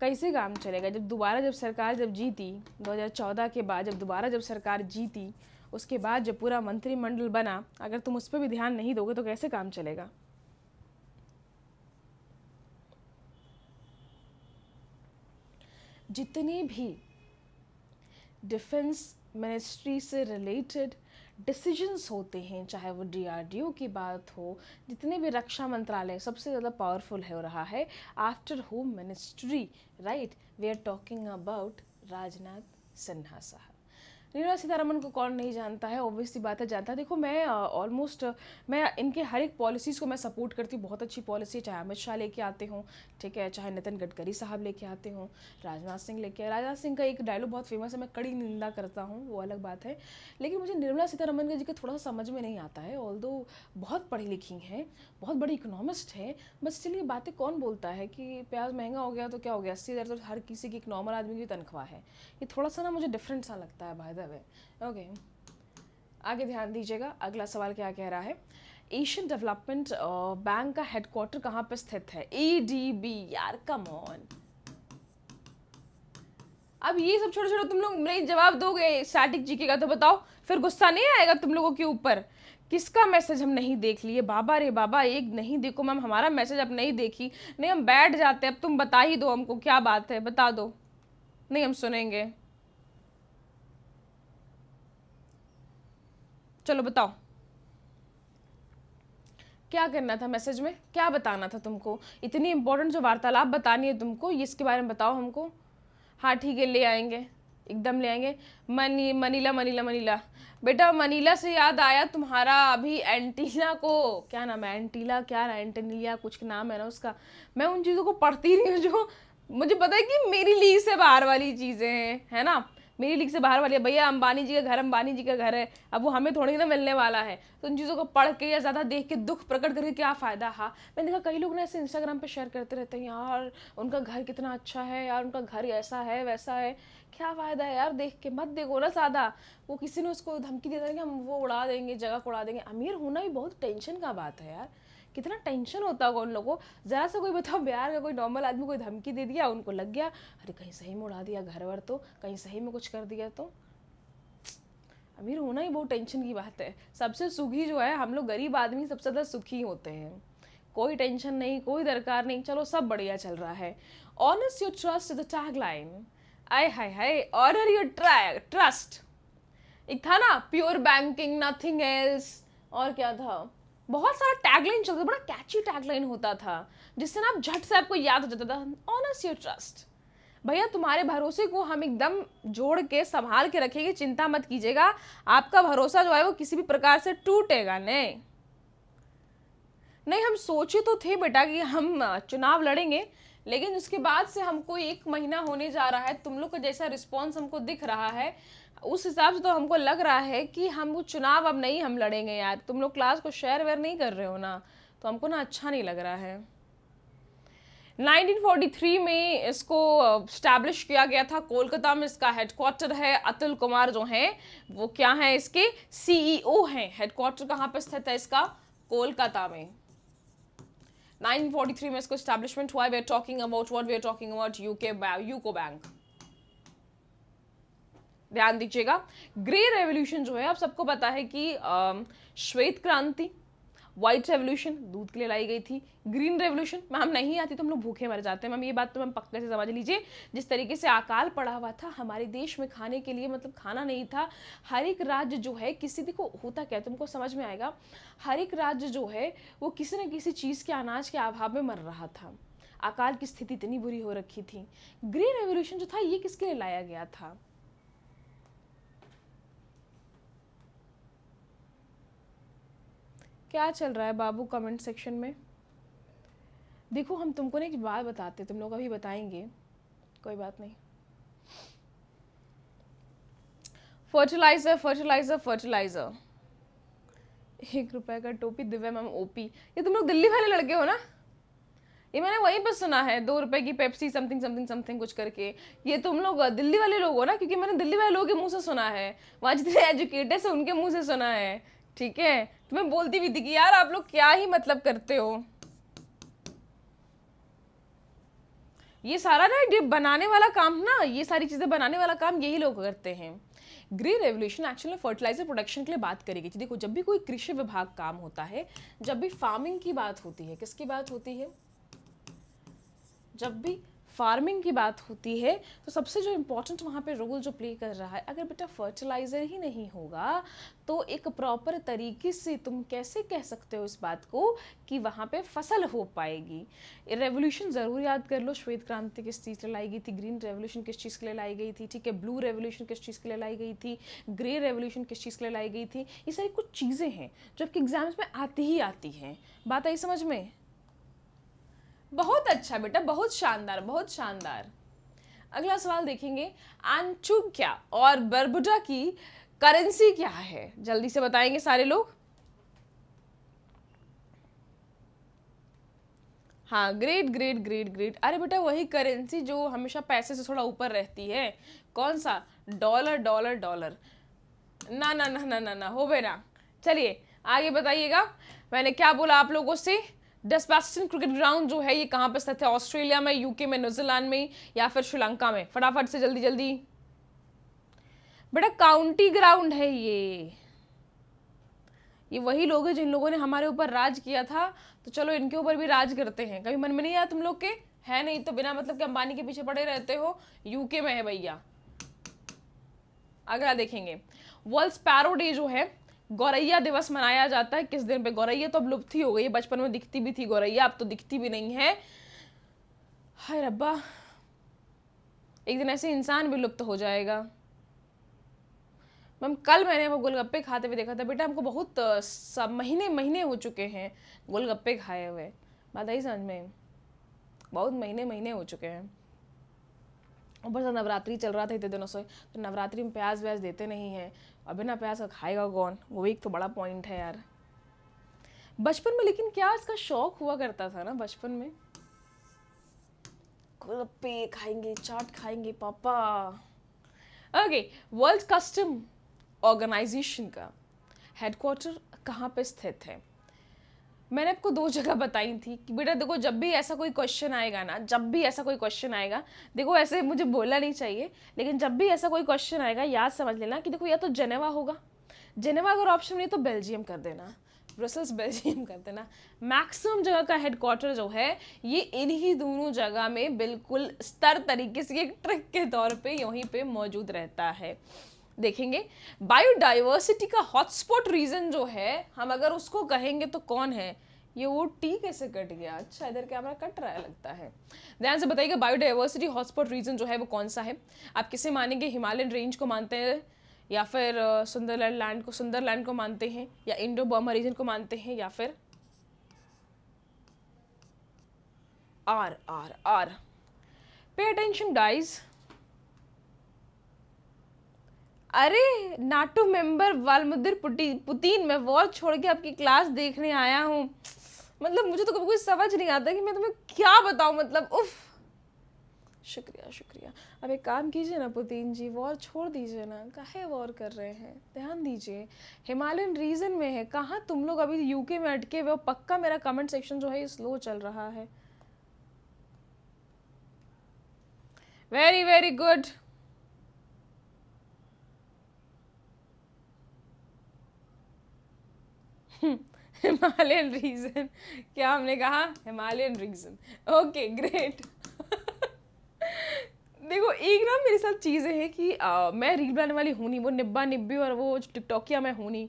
कैसे काम चलेगा जब दोबारा जब सरकार जब जीती 2014 के बाद जब दोबारा जब सरकार जीती उसके बाद जब पूरा मंत्रिमंडल बना अगर तुम उस पर भी ध्यान नहीं दोगे तो कैसे काम चलेगा जितनी भी डिफेंस मिनिस्ट्री से रिलेटेड डिसीजंस होते हैं चाहे वो डीआरडीओ की बात हो जितने भी रक्षा मंत्रालय सबसे ज़्यादा पावरफुल हो रहा है after home ministry right we are talking about Rajnath Sinha साहब निर्मला सीतारमन को कौन नहीं जानता है ऑब्वियसली बात है जानता है देखो मैं ऑलमोस्ट मैं इनके हर एक पॉलिसीज़ को मैं सपोर्ट करती हूँ बहुत अच्छी पॉलिसी चाहे अमित शाह लेके आते हों ठीक है चाहे नितिन गडकरी साहब लेके आते हों राजनाथ सिंह लेके राजनाथ सिंह का एक डायलॉग बहुत फेमस है मैं कड़ी निंदा करता हूँ वो अलग बात है लेकिन मुझे निर्मला सीतारमन का जी का थोड़ा सा समझ में नहीं आता है ऑल बहुत पढ़ी लिखी हैं बहुत बड़ी इकोनॉमिस्ट हैं बस इसलिए बातें कौन बोलता है कि प्याज महंगा हो गया तो क्या हो गया अस्सी हज़ार तो हर किसी की एक नॉर्मल आदमी की तनख्वाह है ये थोड़ा सा ना मुझे डिफरेंट सा लगता है भाई हैं ओके आगे ध्यान दीजिएगा अगला सवाल क्या कह रहा है एशियन डेवलपमेंट बैंक का हेडक्वार्टर कहाँ पर स्थित है एडीबी e यार कम ऑन अब ये सब छोटे छोटे तुम लोग नहीं जवाब दोगे स्टैटिक जीके का तो बताओ फिर गुस्सा नहीं आएगा तुम लोगों के ऊपर किसका मैसेज हम नहीं देख लिए बाबा रे बाबा एक नहीं देखो मैम हमारा मैसेज अब नहीं देखी नहीं हम बैठ जाते अब तुम बता ही दो हमको क्या बात है बता दो नहीं हम सुनेंगे चलो बताओ क्या करना था मैसेज में क्या बताना था तुमको इतनी इम्पोर्टेंट जो वार्तालाप बतानी है तुमको इसके बारे में बताओ हमको हाँ ठीक है ले आएंगे एकदम ले आएंगे मनी मनीला मनीला मनीला बेटा मनीला से याद आया तुम्हारा अभी एंटीला को क्या नाम है एंटीला क्या ना एंटनिया कुछ नाम है ना उसका मैं उन चीज़ों को पढ़ती नहीं हूँ जो मुझे पता है कि मेरी लीग से बाहर वाली चीज़ें हैं है ना मेरी लीग से बाहर वाली है भैया अंबानी जी का घर अंबानी जी का घर है अब वो हमें थोड़ी ना मिलने वाला है तो उन चीज़ों को पढ़ के या ज़्यादा देख के दुख प्रकट करके क्या फ़ायदा हा मैंने देखा कई लोग ना ऐसे इंस्टाग्राम पर शेयर करते रहते हैं यार उनका घर कितना अच्छा है यार उनका घर ऐसा है वैसा है क्या फ़ायदा है यार देख के मत देखो ना ज़्यादा वो किसी ने उसको धमकी दे दिया कि हम वो उड़ा देंगे जगह को उड़ा देंगे अमीर होना भी बहुत टेंशन का बात है यार कितना टेंशन होता होगा उन लोगों को ज़रा सा कोई बताओ बिहार में कोई नॉर्मल आदमी कोई धमकी दे दिया उनको लग गया अरे कहीं सही में उड़ा दिया घर वर तो कहीं सही में कुछ कर दिया तो अमीर होना ही बहुत टेंशन की बात है सबसे सुखी जो है हम लोग गरीब आदमी सबसे ज़्यादा सुखी होते हैं कोई टेंशन नहीं कोई दरकार नहीं चलो सब बढ़िया चल रहा है honest your trust the tag line आई hi hi honour you try trust एक था ना प्योर बैंकिंग नथिंग एल्स और क्या था बहुत सारा टैगलाइन चलता था बड़ा कैची टैगलाइन होता था जिससे ना आप झट से आपको याद हो जाता था ऑनर्स योर ट्रस्ट भैया तुम्हारे भरोसे को हम एकदम जोड़ के संभाल के रखेंगे चिंता मत कीजिएगा आपका भरोसा जो है वो किसी भी प्रकार से टूटेगा नहीं नहीं हम सोचे तो थे बेटा कि हम चुनाव लड़ेंगे लेकिन उसके बाद से हमको एक महीना होने जा रहा है तुम लोग का जैसा रिस्पॉन्स हमको दिख रहा है उस हिसाब से तो हमको लग रहा है कि हम वो चुनाव अब नहीं हम लड़ेंगे यार तुम लोग क्लास को शेयर वेयर नहीं कर रहे हो ना तो हमको ना अच्छा नहीं लग रहा है 1943 में इसको स्टैब्लिश किया गया था कोलकाता में इसका हेडक्वार्टर है अतुल कुमार जो हैं वो क्या हैं इसके सीईओ e हैं हेडक्वार्टर कहाँ पर स्थित है इसका कोलकाता में 1943 में इसको स्टैब्लिशमेंट हुआ we are talking about what we are talking about UK UCO bank ध्यान दीजिएगा ग्रे रेवोल्यूशन जो है आप सबको पता है कि श्वेत क्रांति व्हाइट रेवोल्यूशन दूध के लिए लाई गई थी ग्रीन रेवोल्यूशन मैम नहीं आती तो हम लोग भूखे मर जाते हैं मैम ये बात तो मैम पक्के से समझ लीजिए जिस तरीके से अकाल पड़ा हुआ था हमारे देश में खाने के लिए मतलब खाना नहीं था हर एक राज्य जो है किसी देखो होता क्या तुमको समझ में आएगा हर एक राज्य जो है वो किसी न किसी चीज़ के अनाज के अभाव में मर रहा था अकाल की स्थिति इतनी बुरी हो रखी थी ग्रीन रेवोल्यूशन जो था ये किसके लिए लाया गया था क्या चल रहा है बाबू कमेंट सेक्शन में देखो हम तुमको ना एक बात बताते तुम लोग अभी बताएंगे कोई बात नहीं फर्टिलाइज़र फर्टिलाइज़र फर्टिलाइज़र एक रुपए का टोपी दिव्या मैम ओपी ये तुम लोग दिल्ली वाले लड़के हो ना ये मैंने वहीं पर सुना है दो रुपए की पेप्सी समथिंग समथिंग समथिंग कुछ करके ये तुम लोग दिल्ली वाले लोग हो ना क्योंकि मैंने दिल्ली वाले लोगों के मुंह से सुना है वहाँ जितने एजुकेटेड से उनके मुंह से सुना है ठीक है तो मैं बोलती भी थी कि यार आप लोग क्या ही मतलब करते हो ये सारा ना बनाने वाला काम ना ये सारी चीज़ें बनाने वाला काम यही लोग करते हैं green revolution actually fertiliser production के लिए बात करेगी देखो जब भी कोई कृषि विभाग काम होता है जब भी फार्मिंग की बात होती है किसकी बात होती है जब भी फार्मिंग की बात होती है तो सबसे जो इम्पोर्टेंट वहाँ पे रोल जो प्ले कर रहा है अगर बेटा फर्टिलाइज़र ही नहीं होगा तो एक प्रॉपर तरीके से तुम कैसे कह सकते हो इस बात को कि वहाँ पे फसल हो पाएगी रेवोल्यूशन ज़रूर याद कर लो श्वेत क्रांति किस चीज़ के लिए लाई गई थी ग्रीन रेवोल्यूशन किस चीज़ के लिए लाई गई थी ठीक है ब्लू रेवोल्यूशन किस चीज़ के लिए लाई गई थी ग्रे रेवोल्यूशन किस चीज़ के लिए लाई गई थी ये सारी कुछ चीज़ें हैं जो एग्ज़ाम्स में आती ही आती हैं बात आई समझ में बहुत अच्छा बेटा बहुत शानदार बहुत शानदार अगला सवाल देखेंगे क्या और बर्बुडा की करेंसी क्या है जल्दी से बताएंगे सारे लोग हाँ ग्रेट ग्रेट ग्रेट ग्रेट अरे बेटा वही करेंसी जो हमेशा पैसे से थोड़ा ऊपर रहती है कौन सा डॉलर डॉलर डॉलर ना ना ना ना ना ना हो बेना चलिए आगे बताइएगा मैंने क्या बोला आप लोगों से डस्टबैस्टन क्रिकेट ग्राउंड जो है ये कहाँ पर स्थित है ऑस्ट्रेलिया में यूके में न्यूजीलैंड में या फिर श्रीलंका में फटाफट से जल्दी जल्दी बेटा काउंटी ग्राउंड है ये ये वही लोग हैं जिन लोगों ने हमारे ऊपर राज किया था तो चलो इनके ऊपर भी राज करते हैं कभी मन में नहीं आया तुम लोग के है नहीं तो बिना मतलब के अंबानी के पीछे पड़े रहते हो यूके में है भैया अगला देखेंगे वर्ल्ड स्पैरो डे जो है गौरैया दिवस मनाया जाता है किस दिन पे गौरैया तो अब लुप्त ही हो गई बचपन में दिखती भी थी गौरैया अब तो दिखती भी नहीं है हाय रब्बा एक दिन ऐसे इंसान भी लुप्त हो जाएगा मैम कल मैंने वो गोलगप्पे खाते हुए देखा था बेटा हमको बहुत सब महीने महीने हो चुके हैं गोलगप्पे खाए हुए बात आई समझ में बहुत महीने महीने हो चुके हैं ऊपर से नवरात्रि चल रहा था इतने दिनों से तो नवरात्रि में प्याज व्याज देते नहीं हैं और बिना का खाएगा कौन वो एक तो बड़ा पॉइंट है यार बचपन में लेकिन क्या इसका शौक हुआ करता था ना बचपन में गुलप्पे खाएंगे चाट खाएंगे पापा ओके वर्ल्ड कस्टम ऑर्गेनाइजेशन का हेडक्वार्टर कहाँ पे स्थित है मैंने आपको दो जगह बताई थी कि बेटा देखो जब भी ऐसा कोई क्वेश्चन आएगा ना जब भी ऐसा कोई क्वेश्चन आएगा देखो ऐसे मुझे बोला नहीं चाहिए लेकिन जब भी ऐसा कोई क्वेश्चन आएगा याद समझ लेना कि देखो या तो जेनेवा होगा जेनेवा अगर ऑप्शन नहीं तो बेल्जियम कर देना ब्रसल्स बेल्जियम कर देना मैक्सिमम जगह का हेडक्वार्टर जो है ये इन्हीं दोनों जगह में बिल्कुल स्तर तरीके से एक ट्रिक के तौर पर यहीं पर मौजूद रहता है देखेंगे बायोडाइवर्सिटी का हॉटस्पॉट रीजन जो है हम अगर उसको कहेंगे तो कौन है ये वो टी कैसे कट गया अच्छा इधर कैमरा कट रहा है लगता है ध्यान से बताइएगा बायोडाइवर्सिटी हॉटस्पॉट रीजन जो है वो कौन सा है आप किसे मानेंगे हिमालयन रेंज को मानते हैं या फिर सुंदरलैंड लैंड को सुंदरलैंड को मानते हैं या इंडो बर्मा रीजन को मानते हैं या फिर R R R pay attention guys अरे नाटो मेंबर वालमुद्दीन पुतिन मैं वॉल छोड़ के आपकी क्लास देखने आया हूँ मतलब मुझे तो कभी कुछ समझ नहीं आता कि मैं तुम्हें क्या बताऊँ मतलब उफ शुक्रिया शुक्रिया अब एक काम कीजिए ना पुतिन जी वॉर छोड़ दीजिए ना कहे वॉर कर रहे हैं ध्यान दीजिए हिमालयन रीजन में है कहाँ तुम लोग अभी यूके में अटके हुए हो पक्का मेरा कमेंट सेक्शन जो है ये स्लो चल रहा है very very good Himalayan [LAUGHS] region क्या हमने कहा हिमालयन रीजन ओके ग्रेट देखो एक ना मेरे साथ चीज़ें हैं कि आ, मैं रील बनाने वाली हूँ नहीं वो निब्बा निब्बी और वो टिकटॉकिया मैं हूँ नहीं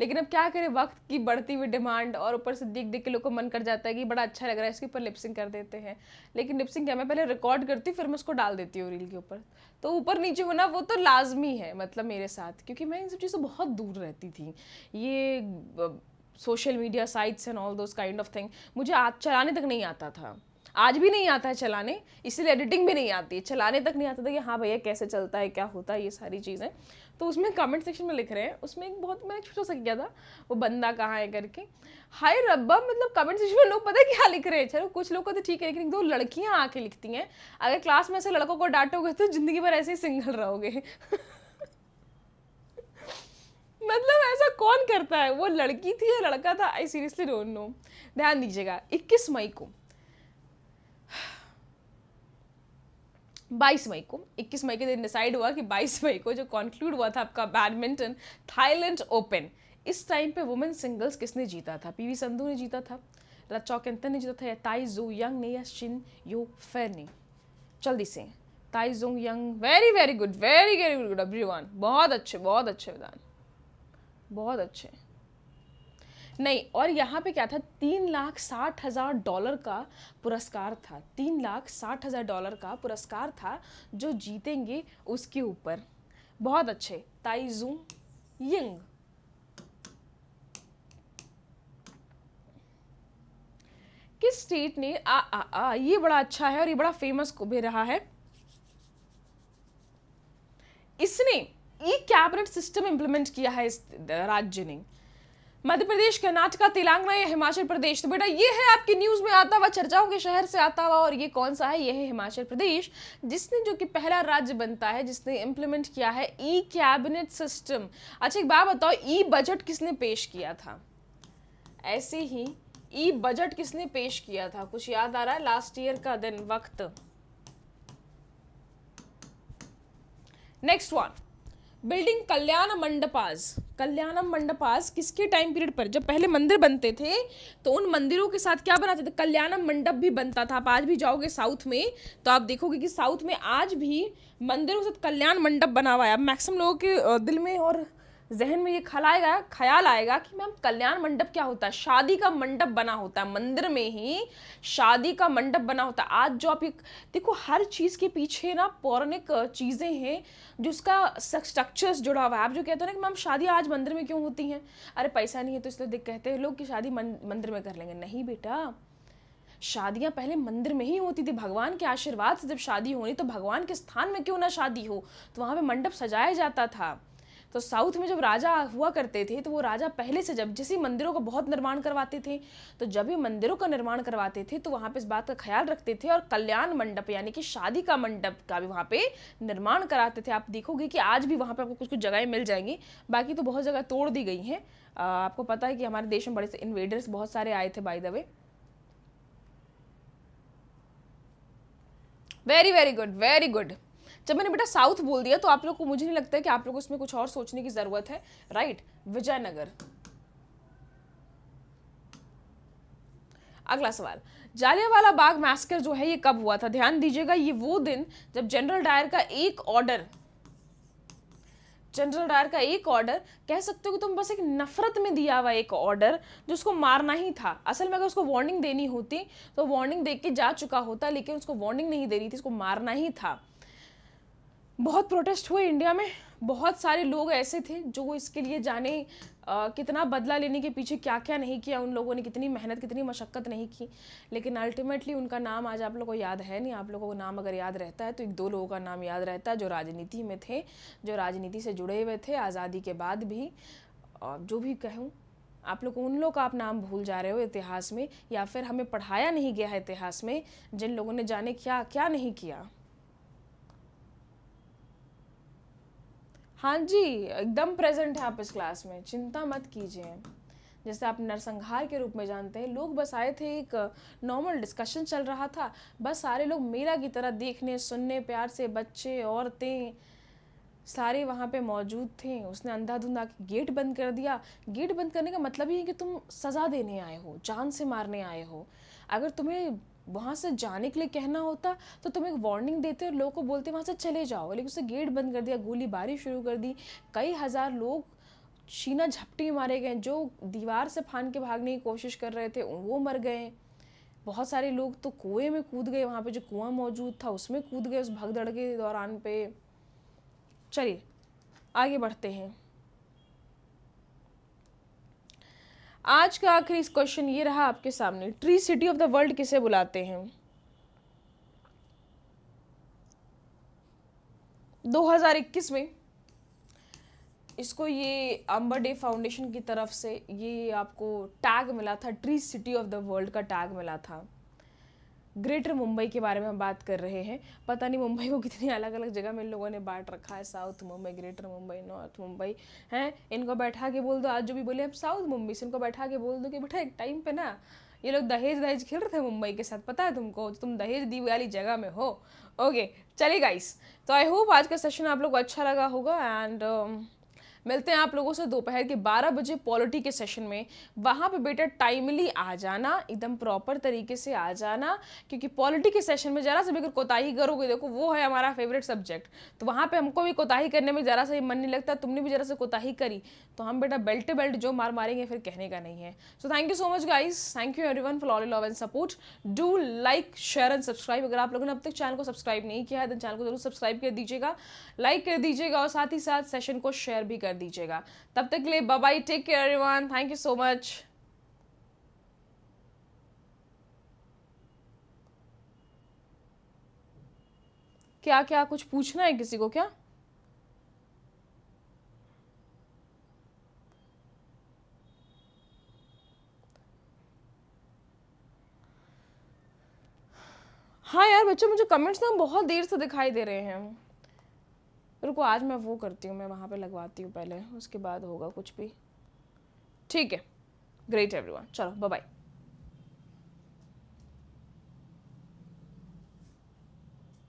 लेकिन अब क्या करें वक्त की बढ़ती हुई डिमांड और ऊपर से देख देख के लोग को मन कर जाता है कि बड़ा अच्छा लग रहा है इसके ऊपर लिपसिंग कर देते हैं लेकिन लिपसिंग क्या मैं पहले रिकॉर्ड करती हूँ फिर मैं उसको डाल देती हूँ रील के ऊपर तो ऊपर नीचे होना वो तो लाजमी है मतलब मेरे साथ क्योंकि मैं इन सब चीज़ों से बहुत दूर रहती थी ये social media sites and all those kind of thing मुझे आज चलाने तक नहीं आता था आज भी नहीं आता है चलाने इसीलिए एडिटिंग भी नहीं आती है चलाने तक नहीं आता था कि हाँ भैया कैसे चलता है क्या होता है ये सारी चीज़ें तो उसमें कमेंट सेक्शन में लिख रहे हैं उसमें एक बहुत मैंने छोटा सा किया था वो बंदा कहाँ है करके हाय रब्बा मतलब कमेंट सेक्शन में लोग पता है क्या लिख रहे हैं चलो कुछ लोग को तो ठीक है लेकिन दो लड़कियाँ आके लिखती हैं अगर क्लास में ऐसे लड़कों को डांटोगे तो ज़िंदगी भर ऐसे ही सिंगल रहोगे [LAUGHS] मतलब ऐसा कौन करता है वो लड़की थी या लड़का था आई सीरियसली डोंट नो ध्यान दीजिएगा 21 मई को 22 मई को 21 मई के दिन डिसाइड हुआ कि 22 मई को जो कॉन्क्लूड हुआ था आपका बैडमिंटन थाईलैंड ओपन इस टाइम पे वुमेन सिंगल्स किसने जीता था पीवी संधु ने जीता था रचौकेंतन ने जीता था या ताई जो यंग ने या शिन यो फेर ने जल्दी से ताई जो young very very good very very good every बहुत अच्छे बहुत अच्छे विदान बहुत अच्छे नहीं और यहाँ पे क्या था तीन लाख साठ हज़ार डॉलर का पुरस्कार था तीन लाख साठ हज़ार डॉलर का पुरस्कार था जो जीतेंगे उसके ऊपर बहुत अच्छे ताइजू यंग किस स्टेट ने आ, आ, आ ये बड़ा अच्छा है और ये बड़ा फेमस को भी रहा है इसने ई कैबिनेट सिस्टम इंप्लीमेंट किया है इस राज्य ने मध्य प्रदेश कर्नाटका तेलंगाना या हिमाचल प्रदेश तो बेटा ये है आपकी न्यूज में आता हुआ चर्चाओं के शहर से आता हुआ और ये कौन सा है ये है हिमाचल प्रदेश जिसने जो कि पहला राज्य बनता है जिसने इम्प्लीमेंट किया है ई कैबिनेट सिस्टम अच्छा एक बात बताओ ई बजट किसने पेश किया था ऐसे ही ई बजट किसने पेश किया था कुछ याद आ रहा है लास्ट ईयर का दिन वक्त नेक्स्ट वन बिल्डिंग कल्याण मंडपास कल्याणम मंडपास किसके टाइम पीरियड पर जब पहले मंदिर बनते थे तो उन मंदिरों के साथ क्या बनाते थे कल्याणम मंडप भी बनता था आप आज भी जाओगे साउथ में तो आप देखोगे कि साउथ में आज भी मंदिरों के साथ कल्याण मंडप बना हुआ है मैक्सिमम लोगों के दिल में और जहन में ये ख्याल आएगा ख्याल आएगा कि मैम कल्याण मंडप क्या होता है शादी का मंडप बना होता है मंदिर में ही शादी का मंडप बना होता है आज जो आप एक देखो हर चीज़ के पीछे ना पौराणिक चीज़ें हैं जो उसका स्ट्रक्चर्स जुड़ा हुआ है आप जो कहते हो ना कि मैम शादी आज मंदिर में क्यों होती हैं अरे पैसा नहीं है तो इसलिए कहते हैं लोग कि शादी मंदिर में कर लेंगे नहीं बेटा शादियां पहले मंदिर में ही होती थी भगवान के आशीर्वाद से जब शादी होनी तो भगवान के स्थान में क्यों ना शादी हो तो वहाँ पे मंडप सजाया जाता था तो साउथ में जब राजा हुआ करते थे तो वो राजा पहले से जब जैसे मंदिरों का बहुत निर्माण करवाते थे तो जब भी मंदिरों का निर्माण करवाते थे तो वहाँ पे इस बात का ख्याल रखते थे और कल्याण मंडप यानी कि शादी का मंडप का भी वहाँ पे निर्माण कराते थे आप देखोगे कि आज भी वहाँ पर आपको कुछ कुछ जगहें मिल जाएंगी बाकी तो बहुत जगह तोड़ दी गई हैं आपको पता है कि हमारे देश में बड़े से इन्वेडर्स बहुत सारे आए थे by the way very very good very good जब मैंने बेटा साउथ बोल दिया तो आप लोग को मुझे नहीं लगता है कि आप लोग उसमें कुछ और सोचने की ज़रूरत है राइट विजयनगर अगला सवाल जालियावाला बाग मैस्कर जो है ये कब हुआ था ध्यान दीजिएगा ये वो दिन जब जनरल डायर का एक ऑर्डर जनरल डायर का एक ऑर्डर कह सकते हो कि तुम बस एक नफरत में दिया हुआ एक ऑर्डर जो उसको मारना ही था असल में अगर उसको वार्निंग देनी होती तो वार्निंग दे के जा चुका होता लेकिन उसको वार्निंग नहीं दे रही थी उसको मारना ही था बहुत प्रोटेस्ट हुए इंडिया में बहुत सारे लोग ऐसे थे जो इसके लिए जाने आ, कितना बदला लेने के पीछे क्या क्या नहीं किया उन लोगों ने कितनी मेहनत कितनी मशक्क़त नहीं की लेकिन अल्टीमेटली उनका नाम आज आप लोगों को याद है नहीं आप लोगों को नाम अगर याद रहता है तो एक दो लोगों का नाम याद रहता है जो राजनीति में थे जो राजनीति से जुड़े हुए थे आज़ादी के बाद भी और जो भी कहूँ आप लोग उन लोग का आप नाम भूल जा रहे हो इतिहास में या फिर हमें पढ़ाया नहीं गया है इतिहास में जिन लोगों ने जाने क्या क्या नहीं किया हाँ जी एकदम प्रेजेंट है आप इस क्लास में चिंता मत कीजिए जैसे आप नरसंहार के रूप में जानते हैं लोग बस आए थे एक नॉर्मल डिस्कशन चल रहा था बस सारे लोग मेला की तरह देखने सुनने प्यार से बच्चे औरतें सारे वहाँ पे मौजूद थे उसने अंधाधुंध आके गेट बंद कर दिया गेट बंद करने का मतलब ये है कि तुम सज़ा देने आए हो जान से मारने आए हो अगर तुम्हें वहाँ से जाने के लिए कहना होता तो तुम एक वार्निंग देते और लोगों को बोलते वहाँ से चले जाओ लेकिन उसने गेट बंद कर दिया गोलीबारी शुरू कर दी कई हज़ार लोग छीना झपटी मारे गए जो दीवार से फान के भागने की कोशिश कर रहे थे वो मर गए बहुत सारे लोग तो कुएं में कूद गए वहाँ पे जो कुआं मौजूद था उसमें कूद गए उस भगदड़ के दौरान पे चलिए आगे बढ़ते हैं आज का आखिरी क्वेश्चन ये रहा आपके सामने tree city of the world किसे बुलाते हैं 2021 में इसको ये अम्बर डे फाउंडेशन की तरफ से ये आपको टैग मिला था tree city of the world का टैग मिला था ग्रेटर मुंबई के बारे में हम बात कर रहे हैं पता नहीं मुंबई को कितनी अलग अलग जगह में इन लोगों ने बांट रखा है south Mumbai greater Mumbai north Mumbai हैं इनको बैठा के बोल दो आज जो भी बोले अब साउथ मुंबई से इनको बैठा के बोल दो कि बेटा एक टाइम पे ना ये लोग दहेज दहेज खेल रहे थे मुंबई के साथ पता है तुमको तो तुम दहेज दी वाली जगह में हो ओके चले गाइस तो आई होप आज का सेशन आप लोग को अच्छा लगा होगा एंड मिलते हैं आप लोगों से दोपहर के 12 बजे पॉलिटी के सेशन में वहाँ पे बेटा टाइमली आ जाना एकदम प्रॉपर तरीके से आ जाना क्योंकि पॉलिटी के सेशन में ज़रा से भी अगर कोताही करोगे देखो वो है हमारा फेवरेट सब्जेक्ट तो वहाँ पर हमको भी कोताही करने में ज़रा सा मन नहीं लगता तुमने भी ज़रा से कोताही करी तो हम बेटा बेल्ट बेल्ट जो मार मारेंगे फिर कहने का नहीं है so thank you so much guys thank you one for all love and support do like share and subscribe अगर आप लोगों ने अब तक चैनल को सब्सक्राइब नहीं किया है तो चैनल को जरूर सब्सक्राइब कर दीजिएगा लाइक कर दीजिएगा और साथ ही साथ सेशन को शेयर भी कर दीजिएगा तब तक के लिए bye bye take care everyone thank you so much क्या क्या कुछ पूछना है किसी को क्या हाँ यार बच्चों मुझे कमेंट्स ना बहुत देर से दिखाई दे रहे हैं रुको आज मैं वो करती हूँ मैं वहाँ पे लगवाती हूँ पहले उसके बाद होगा कुछ भी ठीक है ग्रेट एवरीवन चलो बाय